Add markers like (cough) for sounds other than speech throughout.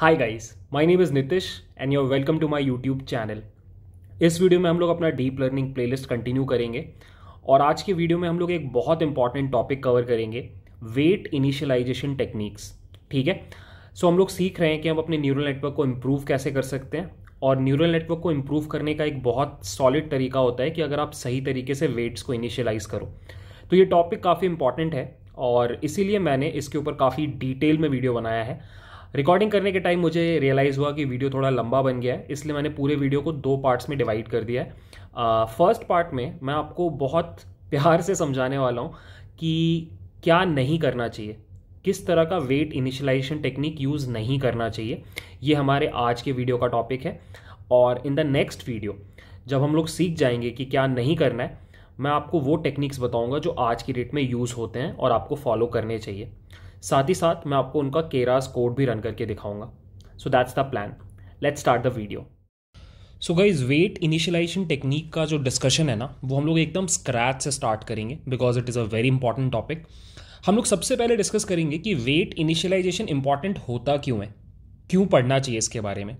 Hi guys my name is Nitish and you are welcome to my YouTube channel इस video में हम लोग अपना डीप लर्निंग प्लेलिस्ट कंटिन्यू करेंगे और आज के वीडियो में हम लोग एक बहुत इंपॉर्टेंट टॉपिक कवर करेंगे वेट इनिशियलाइजेशन टेक्निक्स ठीक है सो so, हम लोग सीख रहे हैं कि हम अपने न्यूरल नेटवर्क को इम्प्रूव कैसे कर सकते हैं और न्यूरल नेटवर्क को इम्प्रूव करने का एक बहुत सॉलिड तरीका होता है कि अगर आप सही तरीके से वेट्स को इनिशियलाइज करो तो ये टॉपिक काफ़ी इंपॉर्टेंट है और इसीलिए मैंने इसके ऊपर काफ़ी डिटेल में वीडियो बनाया है रिकॉर्डिंग करने के टाइम मुझे रियलाइज़ हुआ कि वीडियो थोड़ा लंबा बन गया है इसलिए मैंने पूरे वीडियो को दो पार्ट्स में डिवाइड कर दिया है फर्स्ट पार्ट में मैं आपको बहुत (laughs) प्यार से समझाने वाला हूँ कि क्या नहीं करना चाहिए किस तरह का वेट इनिशलाइजेशन टेक्निक यूज़ नहीं करना चाहिए ये हमारे आज के वीडियो का टॉपिक है और इन द नेक्स्ट वीडियो जब हम लोग सीख जाएंगे कि क्या नहीं करना है मैं आपको वो टेक्निक्स बताऊंगा जो आज की डेट में यूज़ होते हैं और आपको फॉलो करने चाहिए साथ ही साथ मैं आपको उनका केरास कोड भी रन करके दिखाऊंगा so that's the plan let's start the video so guys weight initialisation technique का जो डिस्कशन है ना वो हम लोग एकदम स्क्रैच से स्टार्ट करेंगे because it is a very important topic हम लोग सबसे पहले डिस्कस करेंगे कि वेट इनिशियलाइजेशन इंपॉर्टेंट होता क्यों है क्यों पढ़ना चाहिए इसके बारे में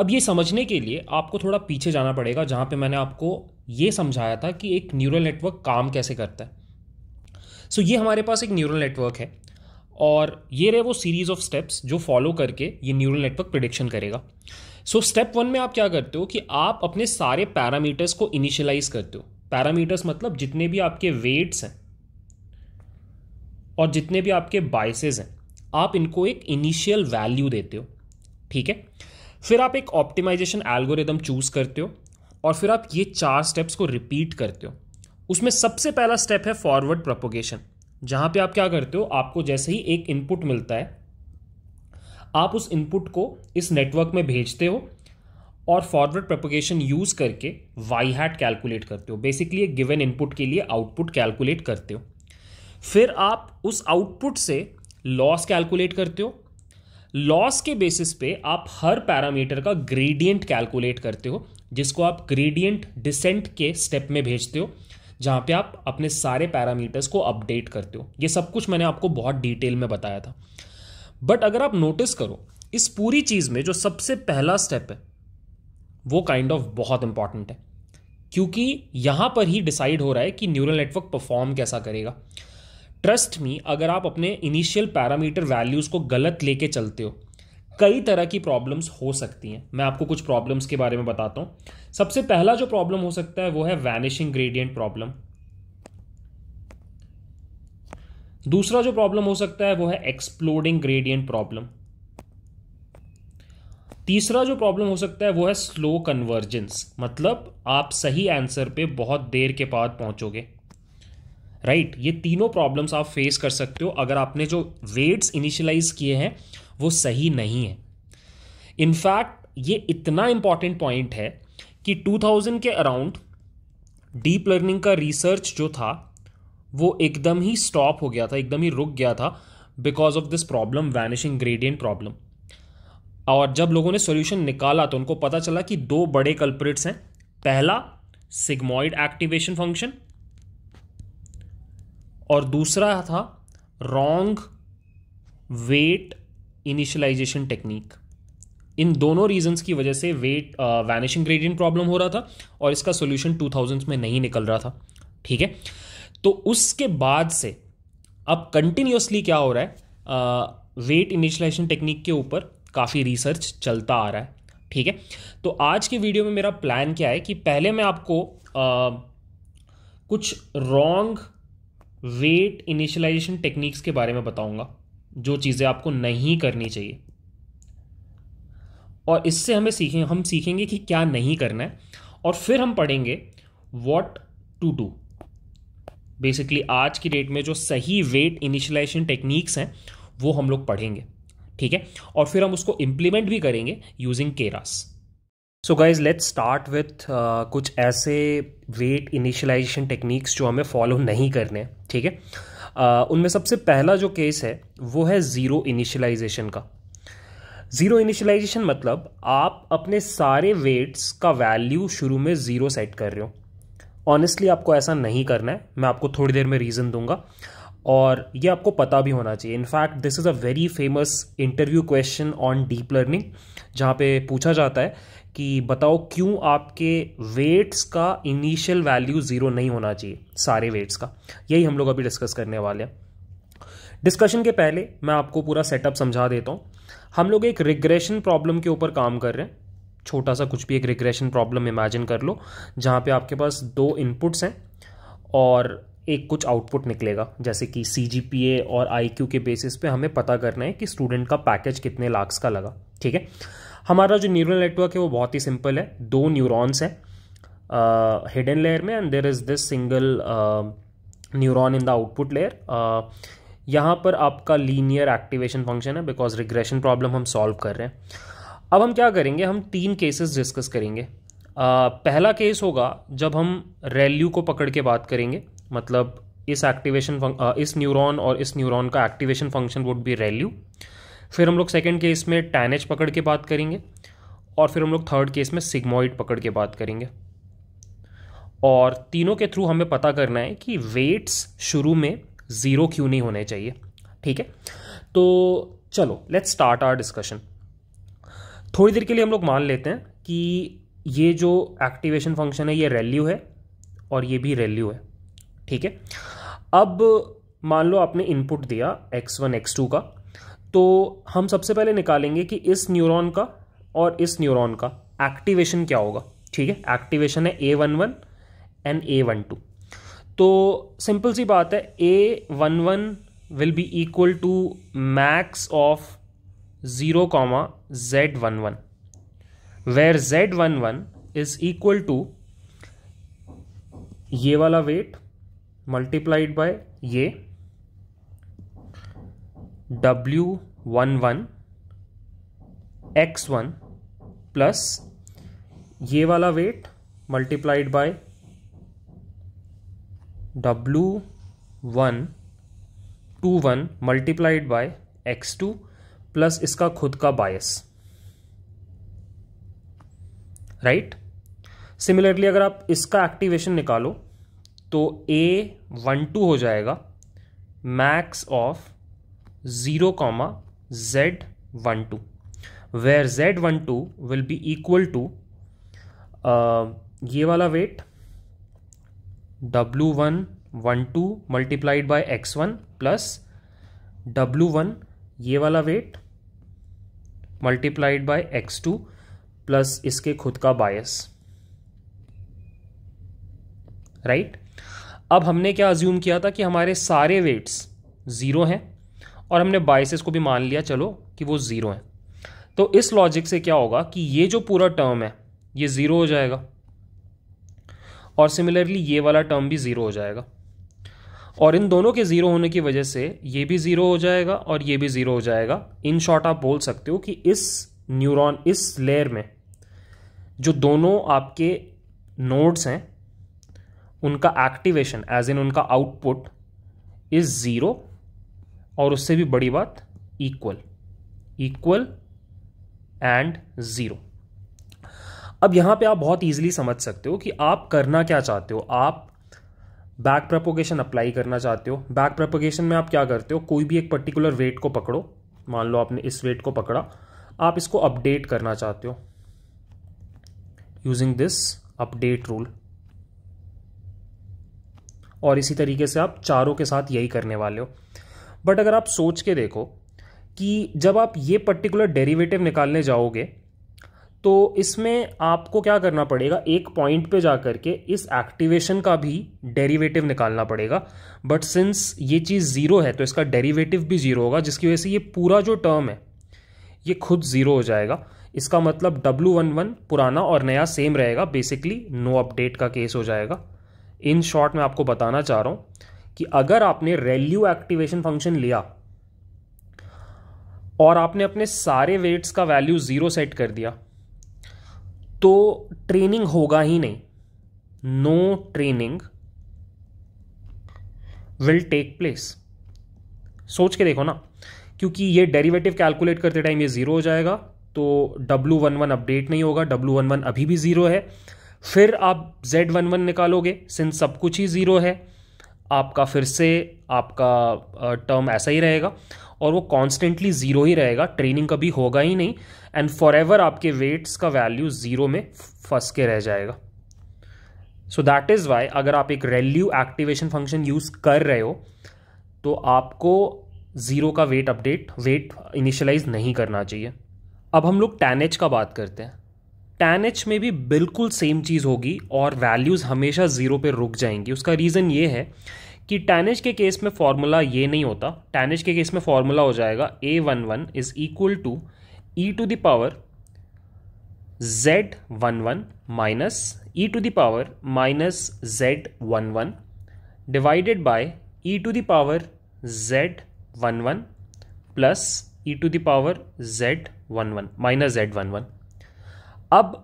अब ये समझने के लिए आपको थोड़ा पीछे जाना पड़ेगा जहाँ पे मैंने आपको ये समझाया था कि एक न्यूरल नेटवर्क काम कैसे करता है सो so, ये हमारे पास एक न्यूरल नेटवर्क है और ये रहे वो सीरीज ऑफ स्टेप्स जो फॉलो करके ये न्यूरल नेटवर्क प्रिडिक्शन करेगा सो स्टेप वन में आप क्या करते हो कि आप अपने सारे पैरामीटर्स को इनिशियलाइज करते हो पैरामीटर्स मतलब जितने भी आपके वेट्स हैं और जितने भी आपके बाइसेज हैं आप इनको एक इनिशियल वैल्यू देते हो ठीक है फिर आप एक ऑप्टिमाइजेशन एल्गोरिदम चूज करते हो और फिर आप ये चार स्टेप्स को रिपीट करते हो उसमें सबसे पहला स्टेप है फॉरवर्ड प्रोपोगेशन जहाँ पे आप क्या करते हो आपको जैसे ही एक इनपुट मिलता है आप उस इनपुट को इस नेटवर्क में भेजते हो और फॉरवर्ड प्रपोगेशन यूज़ करके वाई हैट कैलकुलेट करते हो बेसिकली एक गिवन इनपुट के लिए आउटपुट कैलकुलेट करते हो फिर आप उस आउटपुट से लॉस कैलकुलेट करते हो लॉस के बेसिस पे आप हर पैरामीटर का ग्रेडियंट कैलकुलेट करते हो जिसको आप ग्रेडियंट डिसेंट के स्टेप में भेजते हो जहाँ पे आप अपने सारे पैरामीटर्स को अपडेट करते हो ये सब कुछ मैंने आपको बहुत डिटेल में बताया था बट अगर आप नोटिस करो इस पूरी चीज़ में जो सबसे पहला स्टेप है वो काइंड kind ऑफ of बहुत इंपॉर्टेंट है क्योंकि यहाँ पर ही डिसाइड हो रहा है कि न्यूरल नेटवर्क परफॉर्म कैसा करेगा ट्रस्ट मी अगर आप अपने इनिशियल पैरामीटर वैल्यूज़ को गलत लेके चलते हो कई तरह की प्रॉब्लम्स हो सकती हैं मैं आपको कुछ प्रॉब्लम्स के बारे में बताता हूं सबसे पहला जो प्रॉब्लम हो सकता है वो है वैनिशिंग ग्रेडियंट प्रॉब्लम दूसरा जो प्रॉब्लम हो सकता है वो है एक्सप्लोडिंग ग्रेडियंट प्रॉब्लम तीसरा जो प्रॉब्लम हो सकता है वो है स्लो कन्वर्जेंस मतलब आप सही आंसर पे बहुत देर के बाद पहुंचोगे राइट right, ये तीनों प्रॉब्लम्स आप फेस कर सकते हो अगर आपने जो वेट्स इनिशियलाइज किए हैं वो सही नहीं है इनफैक्ट ये इतना इंपॉर्टेंट पॉइंट है कि 2000 के अराउंड डीप लर्निंग का रिसर्च जो था वो एकदम ही स्टॉप हो गया था एकदम ही रुक गया था because of this problem vanishing gradient problem और जब लोगों ने सोल्यूशन निकाला तो उनको पता चला कि दो बड़े कल्प्रिट्स हैं पहला सिग्मॉइड एक्टिवेशन फंक्शन और दूसरा था रॉन्ग वेट इनिशलाइजेशन टेक्निक इन दोनों रीजंस की वजह से वेट वैनिशिंग ग्रेडियंट प्रॉब्लम हो रहा था और इसका सोल्यूशन टू में नहीं निकल रहा था ठीक है तो उसके बाद से अब कंटिन्यूसली क्या हो रहा है वेट इनिशियलाइजेशन टेक्निक के ऊपर काफ़ी रिसर्च चलता आ रहा है ठीक है तो आज के वीडियो में मेरा प्लान क्या है कि पहले मैं आपको आ, uh, कुछ रॉन्ग वेट इनिशलाइजेशन टेक्निक्स के बारे में बताऊंगा जो चीज़ें आपको नहीं करनी चाहिए और इससे हमें सीखें हम सीखेंगे कि क्या नहीं करना है और फिर हम पढ़ेंगे वॉट टू डू बेसिकली आज की डेट में जो सही वेट इनिशलाइजेशन टेक्निक्स हैं वो हम लोग पढ़ेंगे ठीक है और फिर हम उसको इम्प्लीमेंट भी करेंगे using Keras so guys let's start with कुछ ऐसे वेट इनिशलाइजेशन टेक्निक्स जो हमें फॉलो नहीं करने ठीक है उनमें सबसे पहला जो केस है वो है ज़ीरो इनिशियलाइजेशन का ज़ीरो इनिशियलाइजेशन मतलब आप अपने सारे वेट्स का वैल्यू शुरू में ज़ीरो सेट कर रहे हो ऑनेस्टली आपको ऐसा नहीं करना है मैं आपको थोड़ी देर में रीज़न दूंगा और ये आपको पता भी होना चाहिए in fact this is a very famous interview question on deep learning जहाँ पे पूछा जाता है कि बताओ क्यों आपके वेट्स का इनिशियल वैल्यू ज़ीरो नहीं होना चाहिए सारे वेट्स का यही हम लोग अभी डिस्कस करने वाले हैं डिस्कशन के पहले मैं आपको पूरा सेटअप समझा देता हूँ हम लोग एक रिग्रेशन प्रॉब्लम के ऊपर काम कर रहे हैं छोटा सा कुछ भी एक रिग्रेशन प्रॉब्लम इमेजिन कर लो जहाँ पे आपके पास दो इनपुट्स हैं और एक कुछ आउटपुट निकलेगा जैसे कि सी और आई के बेसिस पे हमें पता करना है कि स्टूडेंट का पैकेज कितने लाख्स का लगा ठीक है हमारा जो न्यूरल नेटवर्क है वो बहुत ही सिंपल है दो न्यूरॉन्स हैं हिडन लेयर में and there is this single neuron in the output layer यहाँ पर आपका लीनियर एक्टिवेशन फंक्शन है बिकॉज रिग्रेशन प्रॉब्लम हम सॉल्व कर रहे हैं अब हम क्या करेंगे हम तीन केसेस डिस्कस करेंगे uh, पहला केस होगा जब हम रैल्यू को पकड़ के बात करेंगे मतलब इस एक्टिवेशन इस न्यूरॉन और इस न्यूरॉन का activation function would be ReLU फिर हम लोग सेकेंड केस में एच पकड़ के बात करेंगे और फिर हम लोग थर्ड केस में सिग्मोइड पकड़ के बात करेंगे और तीनों के थ्रू हमें पता करना है कि वेट्स शुरू में ज़ीरो क्यों नहीं होने चाहिए ठीक है तो चलो लेट्स स्टार्ट आर डिस्कशन थोड़ी देर के लिए हम लोग मान लेते हैं कि ये जो एक्टिवेशन फंक्शन है ये रेल्यू है और ये भी रेल्यू है ठीक है अब मान लो आपने इनपुट दिया x1 x2 का तो हम सबसे पहले निकालेंगे कि इस न्यूरॉन का और इस न्यूरॉन का एक्टिवेशन क्या होगा ठीक है एक्टिवेशन है a one one and a one two तो सिंपल सी बात है a one one will be equal to max of zero comma z one one where z one one is equal to ये वाला वेट मल्टीप्लाइड बाय ये डब्ल्यू one one x one plus ये वाला वेट मल्टीप्लाइड बाय डब्ल्यू one to one multiplied by x two plus इसका खुद का बायस राइट सिमिलरली अगर आप इसका एक्टिवेशन निकालो तो ए वन टू हो जाएगा max of zero comma z one two z12 z one two will be equal to ये वाला weight w1 one one two multiplied by x one plus डब्लू वन ये वाला weight multiplied by x two plus इसके खुद का बायस right right? अब हमने क्या अज्यूम किया था कि हमारे सारे वेट्स ज़ीरो हैं और हमने बाइसेस को भी मान लिया चलो कि वो ज़ीरो हैं तो इस लॉजिक से क्या होगा कि ये जो पूरा टर्म है ये ज़ीरो हो जाएगा और सिमिलरली ये वाला टर्म भी ज़ीरो हो जाएगा और इन दोनों के ज़ीरो होने की वजह से ये भी ज़ीरो हो जाएगा और ये भी ज़ीरो हो जाएगा इन शॉर्ट आप बोल सकते हो कि इस न्यूरॉन इस लेयर में जो दोनों आपके नोड्स हैं उनका एक्टिवेशन एज इन उनका आउटपुट इज़ ज़ीरो और उससे भी बड़ी बात इक्वल इक्वल एंड ज़ीरो अब यहां पे आप बहुत इजीली समझ सकते हो कि आप करना क्या चाहते हो आप बैक प्रपोगेशन अप्लाई करना चाहते हो बैक प्रपोगेशन में आप क्या करते हो कोई भी एक पर्टिकुलर वेट को पकड़ो मान लो आपने इस वेट को पकड़ा आप इसको अपडेट करना चाहते हो यूजिंग दिस अपडेट रूल और इसी तरीके से आप चारों के साथ यही करने वाले हो बट अगर आप सोच के देखो कि जब आप ये पर्टिकुलर डेरिवेटिव निकालने जाओगे तो इसमें आपको क्या करना पड़ेगा एक पॉइंट पे जा करके इस एक्टिवेशन का भी डेरिवेटिव निकालना पड़ेगा बट सिंस ये चीज़ ज़ीरो है तो इसका डेरिवेटिव भी ज़ीरो होगा जिसकी वजह से ये पूरा जो टर्म है ये खुद ज़ीरो हो जाएगा इसका मतलब डब्लू वन वन पुराना और नया सेम रहेगा बेसिकली नो अपडेट का केस हो जाएगा इन शॉर्ट मैं आपको बताना चाह रहा हूँ कि अगर आपने रेल्यू एक्टिवेशन फंक्शन लिया और आपने अपने सारे वेट्स का वैल्यू ज़ीरो सेट कर दिया तो ट्रेनिंग होगा ही नहीं no training will take place सोच के देखो ना क्योंकि ये डेरिवेटिव कैलकुलेट करते टाइम ये ज़ीरो हो जाएगा तो W11 वन वन अपडेट नहीं होगा W11 वन वन अभी भी ज़ीरो है फिर आप जेड वन वन निकालोगे सिंस सब कुछ ही ज़ीरो है आपका फिर से आपका टर्म ऐसा ही रहेगा और वो कॉन्स्टेंटली ज़ीरो ही रहेगा ट्रेनिंग कभी होगा ही नहीं एंड फॉर एवर आपके वेट्स का वैल्यू ज़ीरो में फंस के रह जाएगा सो दैट इज़ वाई अगर आप एक रेल्यू एक्टिवेशन फंक्शन यूज़ कर रहे हो तो आपको ज़ीरो का वेट अपडेट वेट इनिशलाइज नहीं करना चाहिए अब हम लोग टैनेज एच का बात करते हैं टेन एच में भी बिल्कुल सेम चीज़ होगी और वैल्यूज़ हमेशा ज़ीरो पे रुक जाएंगी उसका रीज़न ये है कि एच के केस में फॉर्मूला ये नहीं होता एच के केस में फार्मूला हो जाएगा a one one is equal to e to the power z one one minus e to the power minus z one one divided by e to the power z one one plus e to the power z one one minus z one one अब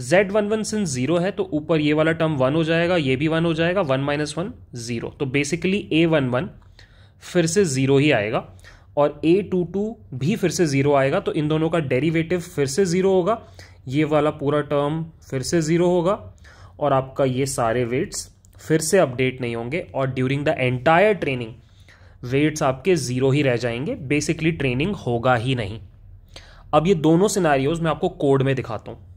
z one one since zero है तो ऊपर ये वाला term one हो जाएगा ये भी वन हो जाएगा वन माइनस वन जीरो तो बेसिकली ए वन वन फिर से जीरो ही आएगा और ए टू टू भी फिर से जीरो आएगा तो इन दोनों का डेरिवेटिव फिर से जीरो होगा ये वाला पूरा टर्म फिर से जीरो होगा और आपका ये सारे वेट्स फिर से अपडेट नहीं होंगे और during the entire training weights आपके ज़ीरो ही रह जाएंगे बेसिकली ट्रेनिंग होगा ही नहीं अब ये दोनों सिनारियोज मैं आपको कोड में दिखाता हूँ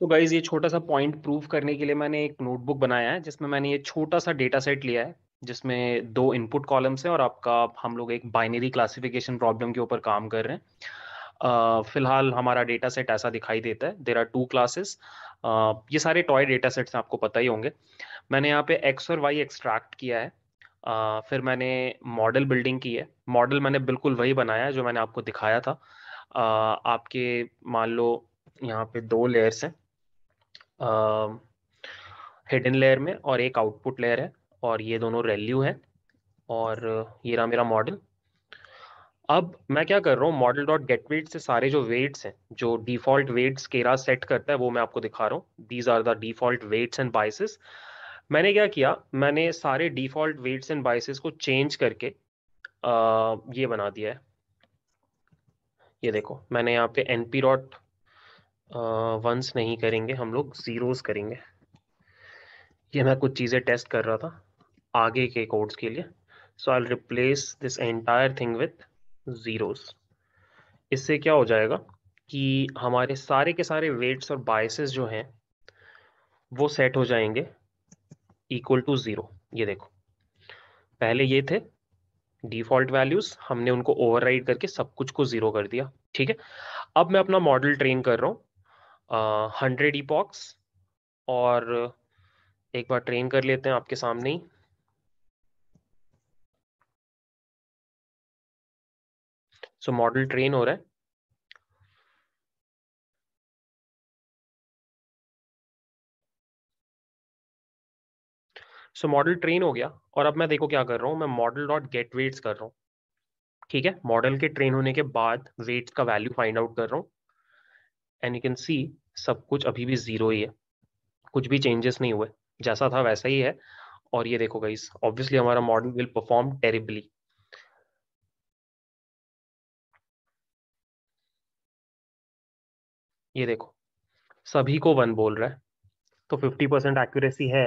तो गाइज ये छोटा सा पॉइंट प्रूव करने के लिए मैंने एक नोटबुक बनाया है जिसमें मैंने ये छोटा सा डेटा सेट लिया है जिसमें दो इनपुट कॉलम्स हैं और आपका हम लोग एक बाइनरी क्लासिफिकेशन प्रॉब्लम के ऊपर काम कर रहे हैं फिलहाल हमारा डेटा सेट ऐसा दिखाई देता है देर आर टू क्लासेस ये सारे टॉय डेटा सेट्स आपको पता ही होंगे मैंने यहाँ पे एक्स और वाई एक्सट्रैक्ट किया है uh, फिर मैंने मॉडल बिल्डिंग की है मॉडल मैंने बिल्कुल वही बनाया है जो मैंने आपको दिखाया था uh, आपके मान लो यहाँ पे दो लेयर्स हैं हिडन लेयर में और एक आउटपुट लेयर है और ये दोनों रैल्यू है और ये रहा मेरा मॉडल अब मैं क्या कर रहा हूँ मॉडल डॉट गेट वेट से सारे जो वेट्स हैं जो डिफॉल्ट वेट्स केरा सेट करता है वो मैं आपको दिखा रहा हूँ these are the default weights and biases मैंने क्या किया मैंने सारे डिफॉल्ट वेट्स एंड बाइसेस को चेंज करके आ, ये बना दिया है ये देखो मैंने यहाँ पे एन पी डॉट वंस नहीं करेंगे हम लोग ज़ीरोस करेंगे ये मैं कुछ चीज़ें टेस्ट कर रहा था आगे के कोड्स के लिए so I replace this entire thing with zeros इससे क्या हो जाएगा कि हमारे सारे के सारे वेट्स और बायसेस जो हैं वो सेट हो जाएंगे इक्वल टू ज़ीरो ये देखो पहले ये थे डिफॉल्ट वैल्यूज़ हमने उनको ओवरराइड करके सब कुछ को ज़ीरो कर दिया ठीक है अब मैं अपना मॉडल ट्रेन कर रहा हूँ हंड्रेड ईपॉक्स और एक बार ट्रेन कर लेते हैं आपके सामने ही सो मॉडल ट्रेन हो रहा है सो मॉडल ट्रेन हो गया और अब मैं देखो क्या कर रहा हूँ मैं मॉडल डॉट गेट वेट्स कर रहा हूँ ठीक है मॉडल के ट्रेन होने के बाद वेट्स का वैल्यू फाइंड आउट कर रहा हूँ एंड यू कैन सी सब कुछ अभी भी जीरो ही है कुछ भी चेंजेस नहीं हुए जैसा था वैसा ही है और ये देखो गाइस ऑब्वियसली हमारा मॉडल विल परफॉर्म टेरिबली ये देखो सभी को वन बोल रहा है तो 50 परसेंट एक्यूरेसी है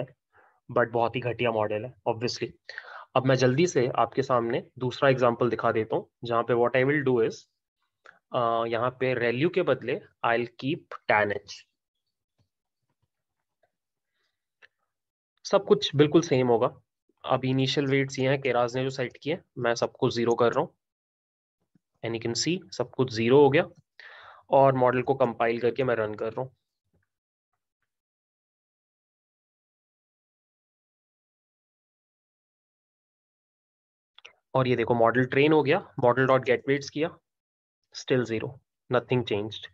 बट बहुत ही घटिया मॉडल है ऑब्वियसली अब मैं जल्दी से आपके सामने दूसरा एग्जाम्पल दिखा देता हूँ जहां पे what I will do is यहां यहाँ पे रेल्यू के बदले आई कीप टैन एच सब कुछ बिल्कुल सेम होगा अब इनिशियल वेट्स ये हैं केराज ने जो सेट किए मैं सबको जीरो कर रहा हूँ एनी कैन सी सब कुछ जीरो हो गया और मॉडल को कंपाइल करके मैं रन कर रहा हूँ और ये देखो मॉडल ट्रेन हो गया मॉडल डॉट गेट वेट्स किया स्टिल ज़ीरो नथिंग चेंज्ड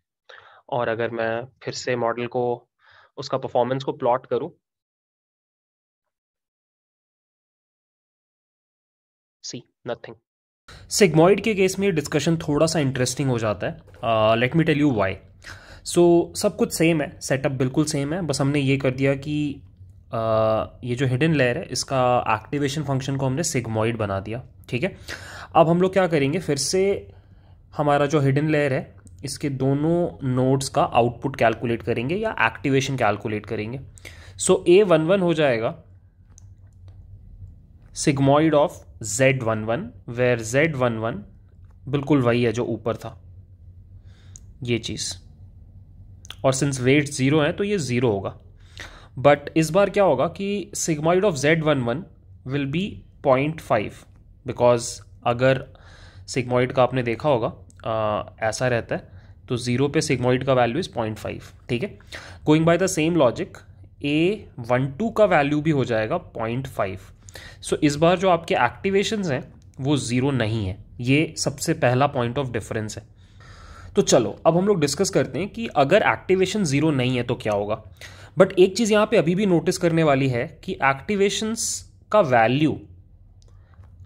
और अगर मैं फिर से मॉडल को उसका परफॉर्मेंस को प्लॉट करूं सी नथिंग सिग्मॉइड के केस में डिस्कशन थोड़ा सा इंटरेस्टिंग हो जाता है let me tell you why so सब कुछ सेम है सेटअप बिल्कुल सेम है बस हमने ये कर दिया कि uh, ये जो हिडन लेयर है इसका एक्टिवेशन फंक्शन को हमने सिग्मॉइड बना दिया ठीक है अब हम लोग क्या करेंगे फिर से हमारा जो हिडन लेयर है इसके दोनों नोड्स का आउटपुट कैलकुलेट करेंगे या एक्टिवेशन कैलकुलेट करेंगे सो ए वन वन हो जाएगा sigmoid of z one one where z one one बिल्कुल वही है जो ऊपर था ये चीज़ और सिंस वेट ज़ीरो है तो ये ज़ीरो होगा बट इस बार क्या होगा कि sigmoid of z one one will be point five because अगर सिग्मोइड का आपने देखा होगा ऐसा रहता है तो ज़ीरो पे सिग्मोइड का वैल्यू इज़ पॉइंट फाइव ठीक है going by the same logic a one two का वैल्यू भी हो जाएगा पॉइंट फाइव सो इस बार जो आपके एक्टिवेशन हैं वो ज़ीरो नहीं है ये सबसे पहला पॉइंट ऑफ डिफरेंस है तो चलो अब हम लोग डिस्कस करते हैं कि अगर एक्टिवेशन ज़ीरो नहीं है तो क्या होगा बट एक चीज़ यहाँ पे अभी भी नोटिस करने वाली है कि एक्टिवेशंस का वैल्यू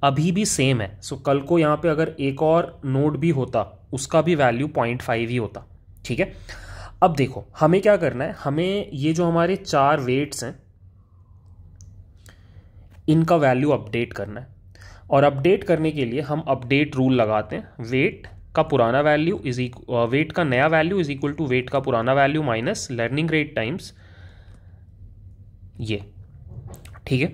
अभी भी सेम है सो so, कल को यहाँ पे अगर एक और नोड भी होता उसका भी वैल्यू पॉइंट फाइव ही होता ठीक है अब देखो हमें क्या करना है हमें ये जो हमारे चार वेट्स हैं इनका वैल्यू अपडेट करना है और अपडेट करने के लिए हम अपडेट रूल लगाते हैं वेट का पुराना वैल्यू इज वेट का नया value is equal to weight का पुराना value minus learning rate times ये ठीक है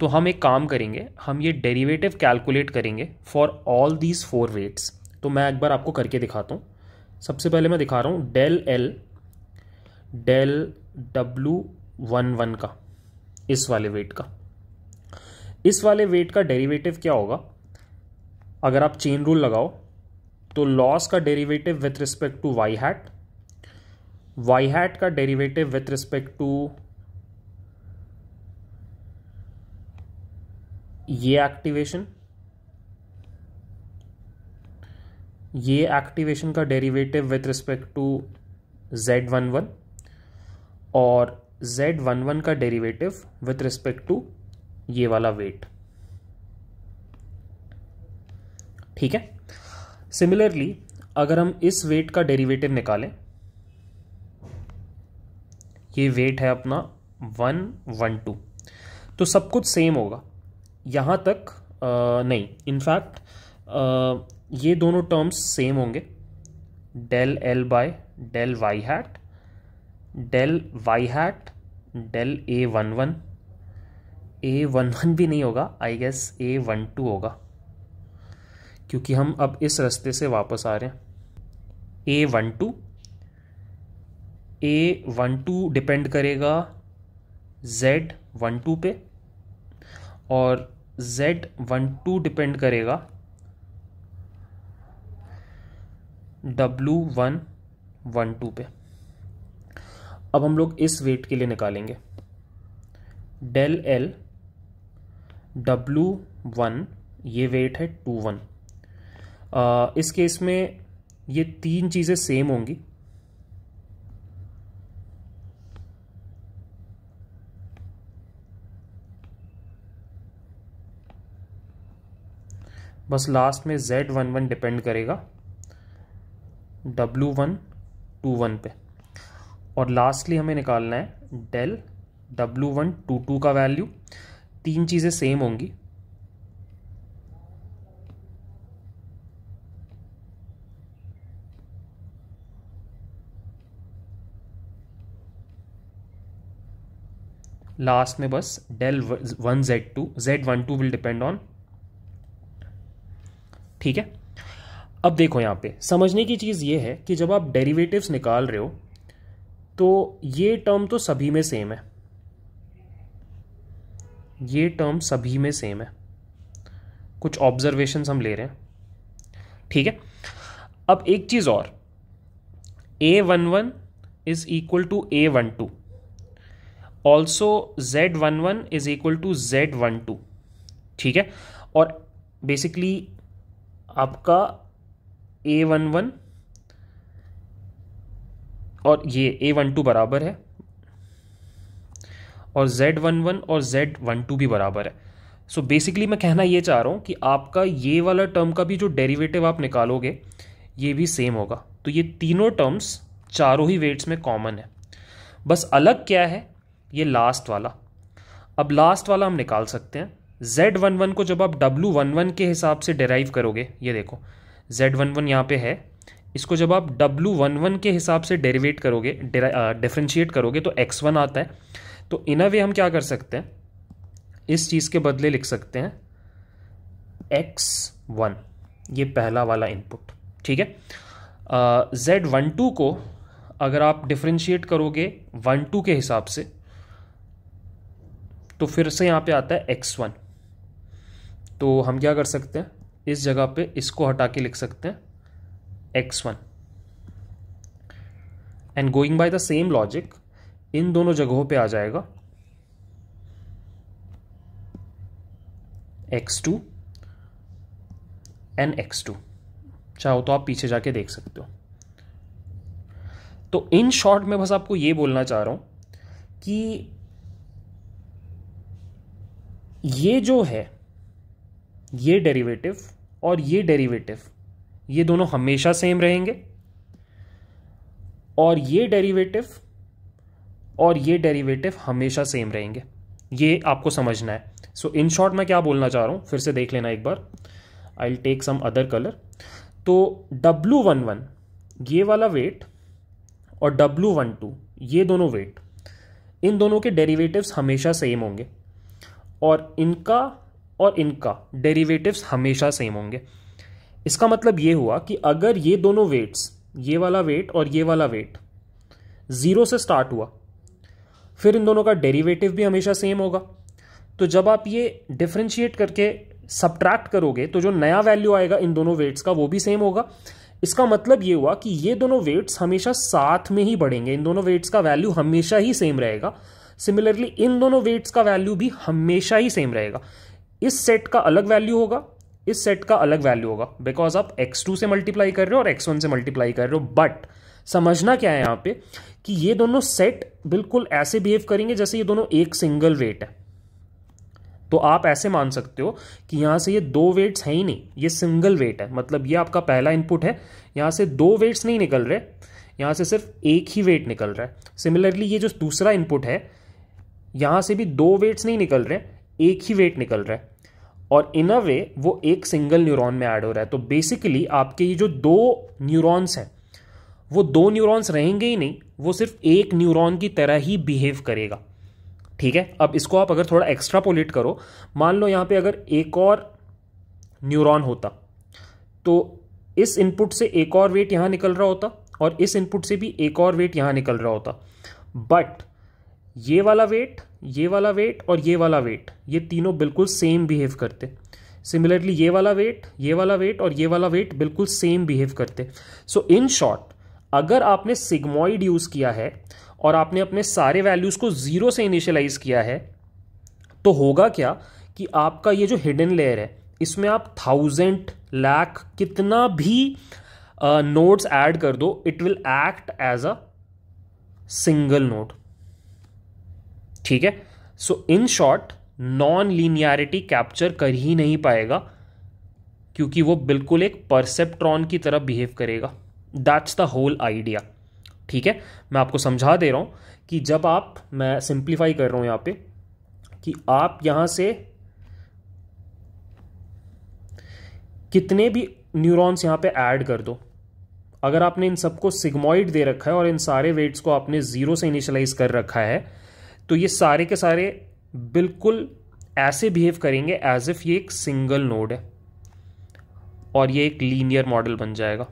तो हम एक काम करेंगे हम ये डेरिवेटिव कैलकुलेट करेंगे for all these four weights तो मैं एक बार आपको करके दिखाता हूँ सबसे पहले मैं दिखा रहा हूँ डेल एल डेल डब्लू वन वन का इस वाले वेट का इस वाले वेट का डेरिवेटिव क्या होगा अगर आप चेन रूल लगाओ तो लॉस का derivative with respect to y hat y hat का डेरिवेटिव विथ रिस्पेक्ट टू ये एक्टिवेशन ये एक्टिवेशन का derivative with respect to z one one और जेड वन वन का डेरिवेटिव विथ रिस्पेक्ट टू ये वाला वेट ठीक है सिमिलरली अगर हम इस वेट का डेरिवेटिव निकालें ये वेट है अपना वन वन टू तो सब कुछ सेम होगा यहाँ तक आ, नहीं इनफैक्ट ये दोनों टर्म्स सेम होंगे del l by del y hat del y hat del a one one a one one भी नहीं होगा I guess a one two होगा क्योंकि हम अब इस रास्ते से वापस आ रहे हैं a one two a one two depend करेगा जेड वन टू पे और जेड वन टू डिपेंड करेगा डब्लू वन वन टू पे अब हम लोग इस वेट के लिए निकालेंगे डेल एल डब्लू वन ये वेट है टू वन इस केस में ये तीन चीज़ें सेम होंगी बस लास्ट में जेड वन वन डिपेंड करेगा डब्लू वन टू वन पे और लास्टली हमें निकालना है डेल डब्लू वन टू टू का वैल्यू तीन चीज़ें सेम होंगी लास्ट में बस del one z two z one two will depend on ठीक है अब देखो यहाँ पे समझने की चीज़ ये है कि जब आप डेरिवेटिव्स निकाल रहे हो तो ये टर्म तो सभी में सेम है ये टर्म सभी में सेम है कुछ ऑब्जर्वेशन हम ले रहे हैं ठीक है अब एक चीज़ और a one one is equal to a one two also z one one is equal to z one two ठीक है और बेसिकली आपका ए वन वन और ये ए वन टू बराबर है और जेड वन वन और जेड वन टू भी बराबर है सो so बेसिकली मैं कहना ये चाह रहा हूँ कि आपका ये वाला टर्म का भी जो डेरिवेटिव आप निकालोगे ये भी सेम होगा तो ये तीनों टर्म्स चारों ही वेट्स में कॉमन है बस अलग क्या है ये लास्ट वाला अब लास्ट वाला हम निकाल सकते हैं जेड वन वन को जब आप डब्लू वन वन के हिसाब से डेराइव करोगे ये देखो जेड वन वन यहाँ पे है इसको जब आप W11 वन वन के हिसाब से डेरिवेट करोगे डिफ्रेंशिएट करोगे तो एक्स वन आता है तो इन अ वे हम क्या कर सकते हैं इस चीज़ के बदले लिख सकते हैं एक्स वन ये पहला वाला इनपुट ठीक है जेड वन टू को अगर आप डिफ्रेंशिएट करोगे वन टू के हिसाब से तो फिर से यहाँ पे आता है एक्स वन तो हम क्या कर सकते हैं इस जगह पे इसको हटा के लिख सकते हैं x one and going by the same logic इन दोनों जगहों पे आ जाएगा x two and x two चाहो तो आप पीछे जाके देख सकते हो तो इन शॉर्ट में बस आपको ये बोलना चाह रहा हूं कि ये जो है ये डेरिवेटिव और ये डेरिवेटिव ये दोनों हमेशा सेम रहेंगे और ये डेरिवेटिव और ये डेरिवेटिव हमेशा सेम रहेंगे ये आपको समझना है सो इन शॉर्ट मैं क्या बोलना चाह रहा हूँ फिर से देख लेना एक बार I take some other colour तो डब्लू वन वन ये वाला वेट और डब्लू वन टू ये दोनों वेट इन दोनों के डेरिवेटिव्स हमेशा सेम होंगे और इनका और इनका डेरिवेटिव्स हमेशा सेम होंगे इसका मतलब ये हुआ कि अगर ये दोनों वेट्स ये वाला वेट और ये वाला वेट ज़ीरो से स्टार्ट हुआ फिर इन दोनों का डेरिवेटिव भी हमेशा सेम होगा तो जब आप ये डिफ्रेंशिएट करके सब्ट्रैक्ट करोगे तो जो नया वैल्यू आएगा इन दोनों वेट्स का वो भी सेम होगा इसका मतलब ये हुआ कि ये दोनों वेट्स हमेशा साथ में ही बढ़ेंगे इन दोनों वेट्स का वैल्यू हमेशा ही सेम रहेगा सिमिलरली इन दोनों वेट्स का वैल्यू भी हमेशा ही सेम रहेगा इस सेट का अलग वैल्यू होगा इस सेट का अलग वैल्यू होगा बिकॉज आप x2 से मल्टीप्लाई कर रहे हो और x1 से मल्टीप्लाई कर रहे हो बट समझना क्या है यहां पे कि ये दोनों सेट बिल्कुल ऐसे बिहेव करेंगे जैसे ये दोनों एक सिंगल वेट है तो आप ऐसे मान सकते हो कि यहां से ये दो वेट्स है ही नहीं ये सिंगल वेट है मतलब ये आपका पहला इनपुट है यहां से दो वेट्स नहीं निकल रहे यहां से सिर्फ एक ही वेट निकल रहा है सिमिलरली ये जो दूसरा इनपुट है यहां से भी दो वेट्स नहीं निकल रहे एक ही वेट निकल रहा है और इन अ वे वो एक सिंगल न्यूरॉन में ऐड हो रहा है तो बेसिकली आपके ये जो दो न्यूरॉन्स हैं वो दो न्यूरॉन्स रहेंगे ही नहीं वो सिर्फ एक न्यूरॉन की तरह ही बिहेव करेगा ठीक है अब इसको आप अगर थोड़ा एक्स्ट्रा पोलिट करो मान लो यहाँ पे अगर एक और न्यूरॉन होता तो इस इनपुट से एक और वेट यहाँ निकल रहा होता और इस इनपुट से भी एक और वेट यहाँ निकल रहा होता बट ये वाला वेट ये वाला वेट और ये वाला वेट ये तीनों बिल्कुल सेम बिहेव करते सिमिलरली ये वाला वेट ये वाला वेट और ये वाला वेट बिल्कुल सेम बिहेव करते सो इन शॉर्ट अगर आपने सिग्मॉइड यूज़ किया है और आपने अपने सारे वैल्यूज़ को ज़ीरो से इनिशियलाइज किया है तो होगा क्या कि आपका ये जो हिडन लेयर है इसमें आप थाउजेंड लाख कितना भी नोट्स uh, ऐड कर दो it will act as a single node ठीक है so in short non linearity capture कर ही नहीं पाएगा क्योंकि वो बिल्कुल एक परसेप्ट्रॉन की तरह बिहेव करेगा दैट्स द होल आइडिया ठीक है मैं आपको समझा दे रहा हूँ कि जब आप मैं सिंप्लीफाई कर रहा हूँ यहाँ पे कि आप यहाँ से कितने भी न्यूरॉन्स यहाँ पे ऐड कर दो अगर आपने इन सबको सिग्मॉइड दे रखा है और इन सारे वेट्स को आपने ज़ीरो से इनिशलाइज कर रखा है तो ये सारे के सारे बिल्कुल ऐसे बिहेव करेंगे एज इफ ये एक सिंगल नोड है और ये एक लीनियर मॉडल बन जाएगा